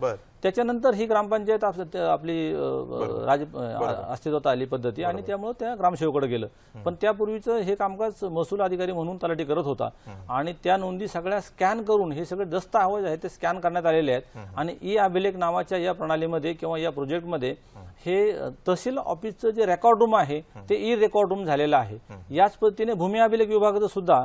त्याच्यानंतर ही ग्रामपंचायत आपली राज अस्तित्वात आली पद्धती आणि त्यामुळे त्या ग्रामसेवकडे गेलं पण त्यापूर्वीचं हे कामकाज महसूल अधिकारी म्हणून तलाठी करत होता आणि त्या नोंदी सगळ्या स्कॅन करून हे सगळे दस्तऐवज आहेत ते स्कॅन करण्यात आलेले आहेत आणि ई अभिलेख नावाच्या या प्रणालीमध्ये किंवा या प्रोजेक्टमध्ये हे तहसील ऑफिसचं जे रेकॉर्ड रूम आहे ते ई रेकॉर्ड रूम झालेलं आहे याच पद्धतीने भूमी अभिलेख विभागाचं सुद्धा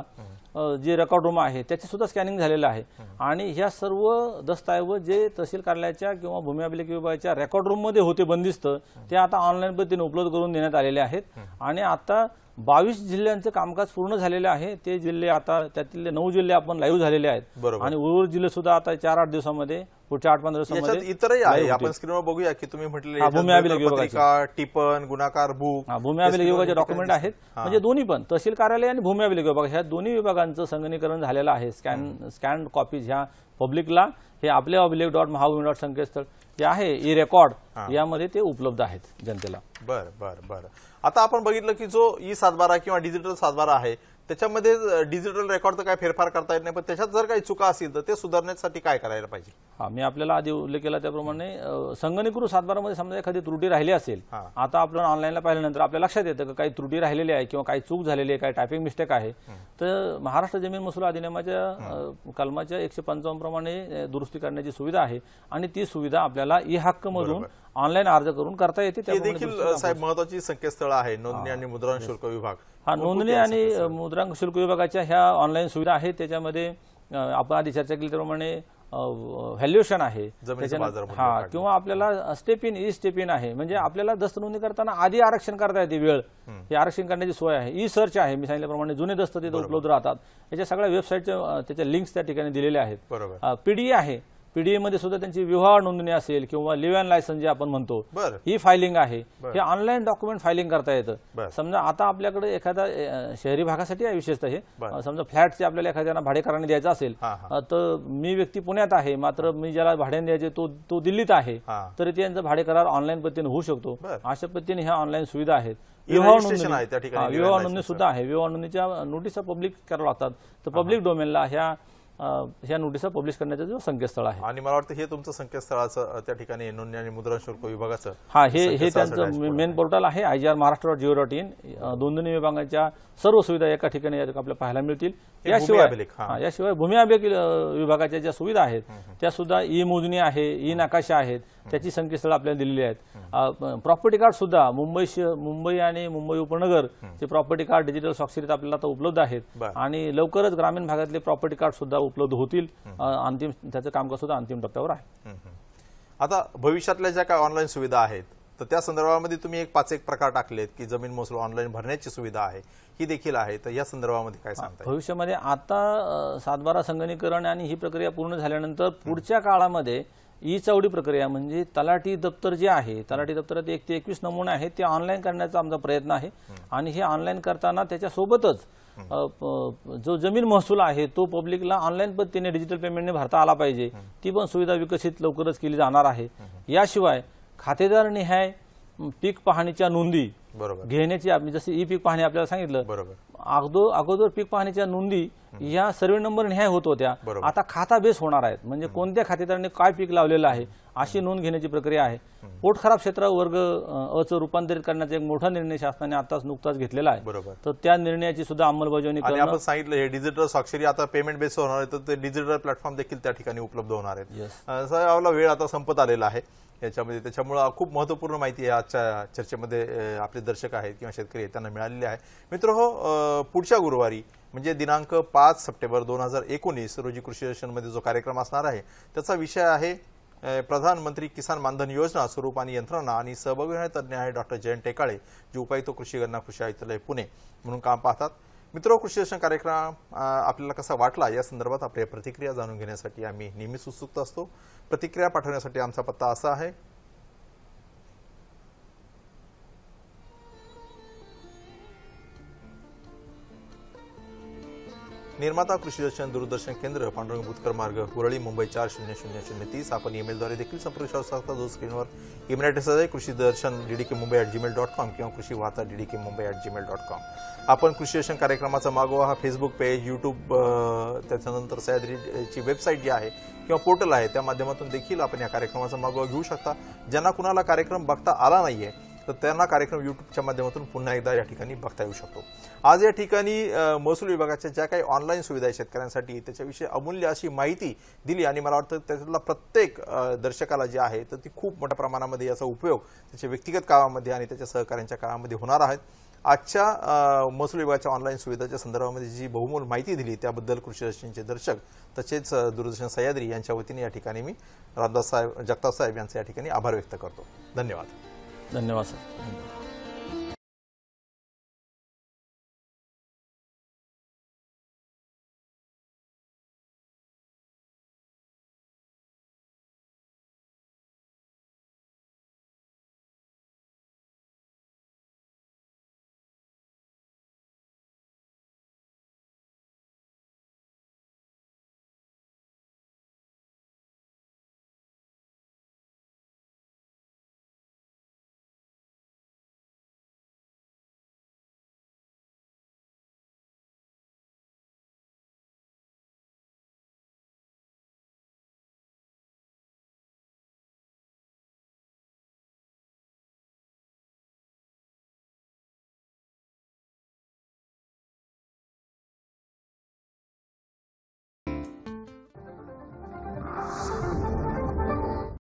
जे रेकॉर्ड रूम आहे त्याचे सुद्धा स्कॅनिंग झालेलं आहे आणि ह्या सर्व दस्तऐवज जे तहसील कार्यालयाच्या किंवा भूमी अभिलेख विभागाच्या रेकॉर्ड रूममध्ये होते बंदिस्त ते आता ऑनलाईन पद्धतीने उपलब्ध करून देण्यात आलेले आहेत आणि आता बावीस जिल्ह्यांचं कामकाज पूर्ण झालेलं आहे ते जिल्हे आता त्यातले नऊ जिल्हे आपण लाईव्ह झालेले आहेत आणि उर्वरित जिल्हे सुद्धा आता चार आठ दिवसामध्ये पुढच्या आठ पंधरा दिवसांमध्ये इतरही आहे आपण स्क्रीनवर बघूया की तुम्ही म्हटले भूमी अभिलेख विभागा टिपण गुणाकार बुक भूमी अभिलेख विभागाचे डॉक्युमेंट आहेत म्हणजे दोन्ही पण तहसील कार्यालय आणि भूमी अभिलेख विभाग ह्या दोन्ही विभागांचं संगणीकरण झालेलं आहे स्कॅन स्कॅन कॉपीज ह्या पब्लिकला हे आपल्या अभिलेख डॉट महाभूमी डॉट संकेतस्थळ जे आहे ई रेकॉर्ड यामध्ये ते उपलब्ध आहेत जनतेला बरं बरं बरं आता आपण बघितलं की जो ई सातबारा किंवा डिजिटल सातबारा आहे त्याच्यामध्ये डिजिटल तर काय फेरफार करता येत नाही पण त्याच्यात जर काही चुका असतील तर ते सुधारण्यासाठी काय करायला पाहिजे हा मी आपल्याला आधी उल्लेख केला त्याप्रमाणे संगणीकृत सातबारामध्ये समजा एखादी त्रुटी राहिली असेल आता आपण ऑनलाईनला पाहिल्यानंतर आपल्या लक्षात येतं की काही त्रुटी राहिलेली आहे किंवा काही चूक झालेली आहे काही टायपिंग मिस्टेक आहे तर महाराष्ट्र जमीन मसूल अधिनियमाच्या कलमाच्या एकशे प्रमाणे दुरुस्ती करण्याची सुविधा आहे आणि ती सुविधा आपल्याला ई हक्क मधून ऑनलाईन अर्ज करून करता येते ते देखील साहेब महत्वाची संकेतस्थळ आहे नोंदणी आणि मुद्रांक शुल्क विभाग हा नोंदणी आणि मुद्रांक शुल्क विभागाच्या ह्या ऑनलाईन सुविधा आहेत त्याच्यामध्ये आपण आधी चर्चा केली त्याप्रमाणे व्हॅल्युएशन आहे हा किंवा आपल्याला step in e step in आहे म्हणजे आपल्याला दस्त नोंदणी करताना आधी आरक्षण करता येते वेळ हे आरक्षण करण्याची सोय आहे ई सर्च आहे मी सांगितल्याप्रमाणे जुने दस्त तिथे उपलब्ध राहतात याच्या सगळ्या वेबसाईटच्या त्याच्या लिंक्स त्या ठिकाणी दिलेल्या आहेत पीडीए आहे मध्ये सुद्धा त्यांची विवाह नोंदणी असेल किंवा लिव्ह अँड लायसन जे आपण म्हणतो ही फायलिंग आहे हे ऑनलाईन डॉक्युमेंट फायलिंग करता येतं समजा आता आपल्याकडे एखाद्या शहरी भागासाठी आहे विशेषतः हे समजा फ्लॅटचे आपल्याला एखाद्याला भाडेकराने द्यायचं असेल तर मी व्यक्ती पुण्यात आहे मात्र मी ज्याला भाड्याने द्यायचे तो तो दिल्लीत आहे तर त्यांचा भाडेकरार ऑनलाइन ऑनलाईन पद्धतीने होऊ शकतो अशा पद्धतीने ह्या ऑनलाईन सुविधा आहेत विवाह नोंदणी विवाह नोंदणी सुद्धा आहे विवाह नोंदणीच्या नोटीस पब्लिक करावं लागतात तर पब्लिक डोमेनला ह्या या नोटिसा पब्लिश करण्याचं जो संकेतस्थळ आहे आणि मला वाटतं हे तुमचं संकेतस्थळाचं त्या ठिकाणी नोंदणी आणि मुद्रा शुल्क विभागाचं हा हे त्यांचं मेन पोर्टल आहे I G R Maharashtra dot gov dot in नोंदणी विभागाच्या सर्व सुविधा एका ठिकाणी आपल्याला पाहायला मिळतील याशिवाय याशिवाय भूमी अभिलेख विभागाच्या ज्या सुविधा आहेत त्या सुद्धा ई मोजणी आहे ई नकाशा आहेत त्याची संकेतस्थळ आपल्याला दिलेली आहेत प्रॉपर्टी कार्ड सुद्धा मुंबई मुंबई आणि मुंबई उपनगर चे प्रॉपर्टी कार्ड डिजिटल स्वाक्षरीत आपल्याला आता उपलब्ध आहेत आणि लवकरच ग्रामीण भागातले प्रॉपर्टी कार्ड सुद्धा उपलब्ध होतील अंतिम त्याचं कामकाज सुद्धा अंतिम टप्प्यावर आहे आता भविष्यातल्या ज्या काय ऑनलाईन सुविधा आहेत तर त्या संदर्भामध्ये तुम्ही एक पाच एक प्रकार टाकलेत की जमीन महसूल ऑनलाईन भरण्याची सुविधा आहे ही देखील आहे तर या संदर्भामध्ये काय सांगता भविष्यामध्ये आता सातबारा संगणीकरण आणि ही प्रक्रिया पूर्ण झाल्यानंतर पुढच्या काळामध्ये ई चावडी प्रक्रिया म्हणजे तलाठी दप्तर जे आहे तलाठी दप्तरात एक ते एकवीस नमुने आहेत ते ऑनलाईन करण्याचा आमचा प्रयत्न आहे आणि हे ऑनलाईन करताना त्याच्यासोबतच जो जमीन महसूल आहे तो पब्लिकला ऑनलाईन पद्धतीने डिजिटल पेमेंटने भरता आला पाहिजे ती पण सुविधा विकसित लवकरच केली जाणार आहे याशिवाय खातेदार निहाय पीक पाहणीच्या नोंदी बरोबर घेण्याची आम्ही ई पीक पाहणी आपल्याला सांगितलं बरोबर अगोदर अगोदर पीक पाहणीच्या नोंदी या सर्वे नंबर न्याय होत होत्या आता खाता बेस होणार आहेत म्हणजे कोणत्या खातेदाराने काय पीक लावलेलं आहे अशी नोंद घेण्याची प्रक्रिया आहे पोट खराब क्षेत्र वर्ग अच रूपांतरित करण्याचा एक मोठा निर्णय शासनाने आताच नुकताच घेतलेला आहे बरोबर तर त्या निर्णयाची सुद्धा अंमलबजावणी आपण सांगितलं हे डिजिटल स्वाक्षरी आता पेमेंट बेस होणार आहे तर ते डिजिटल प्लॅटफॉर्म देखील त्या ठिकाणी उपलब्ध होणार आहे सर आपला वेळ आता संपत आलेला आहे याच्यामध्ये त्याच्यामुळं खूप महत्वपूर्ण माहिती आहे आजच्या चर्चेमध्ये आपले दर्शक आहेत किंवा शेतकरी त्यांना मिळालेले आहे मित्र हो पुढच्या गुरुवारी म्हणजे दिनांक पाच सप्टेंबर दोन हजार एकोणीस रोजी कृषी दर्शनमध्ये जो कार्यक्रम असणार आहे त्याचा विषय आहे प्रधानमंत्री किसान मानधन योजना स्वरूप आणि यंत्रणा आणि सहभागी तज्ज्ञ आहे डॉक्टर जयंत टेकाळे जे उपायुक्त कृषी गणना कृषी आयुक्तालय पुणे म्हणून काम पाहतात मित्र हो, कृषी दर्शन कार्यक्रम आपल्याला कसा वाटला या संदर्भात आपल्या प्रतिक्रिया जाणून घेण्यासाठी आम्ही नेहमीच उत्सुक असतो प्रतिक्रिया पाठवण्यासाठी आमचा पत्ता असा आहे निर्माता कृषी दर्शन दूरदर्शन केंद्र पांडुरंग पुतकर मार्ग उरळी मुंबई चार शून्य शून्य शून्य तीस आपण ईमेलद्वारे देखील संपर्क साधू शकता जो स्क्रीनवर ईमेल ॲड्रेस आहे Krishi Darshan DDK Mumbai at Gmail dot com किंवा Krishi Varta DDK Mumbai at Gmail dot com आपण कृषी दर्शन कार्यक्रमाचा मागोवा हा फेसबुक पेज यूट्यूब त्याच्यानंतर सह्याद्रीची वेबसाईट जी आहे किंवा पोर्टल आहे त्या माध्यमातून देखील आपण या कार्यक्रमाचा मागोवा घेऊ शकता ज्यांना कुणाला कार्यक्रम बघता आला नाहीये तर त्यांना कार्यक्रम युट्यूबच्या माध्यमातून पुन्हा एकदा या ठिकाणी बघता येऊ शकतो आज या ठिकाणी महसूल विभागाच्या ज्या काही ऑनलाईन सुविधा आहेत शेतकऱ्यांसाठी त्याच्याविषयी अमूल्य अशी माहिती दिली आणि मला वाटतं त्याच्यातला प्रत्येक दर्शकाला जे आहे तर ती खूप मोठ्या प्रमाणामध्ये याचा उपयोग त्याच्या व्यक्तिगत काळामध्ये आणि त्याच्या सहकार्यांच्या काळामध्ये होणार आहेत आजच्या महसूल विभागाच्या ऑनलाईन सुविधाच्या संदर्भामध्ये जी बहुमोल माहिती दिली त्याबद्दल कृषी दर्शक तसेच दूरदर्शन सह्याद्री यांच्या वतीने या ठिकाणी मी रामदास साहेब जगताप साहेब यांचे या ठिकाणी आभार व्यक्त करतो धन्यवाद धन्यवाद सर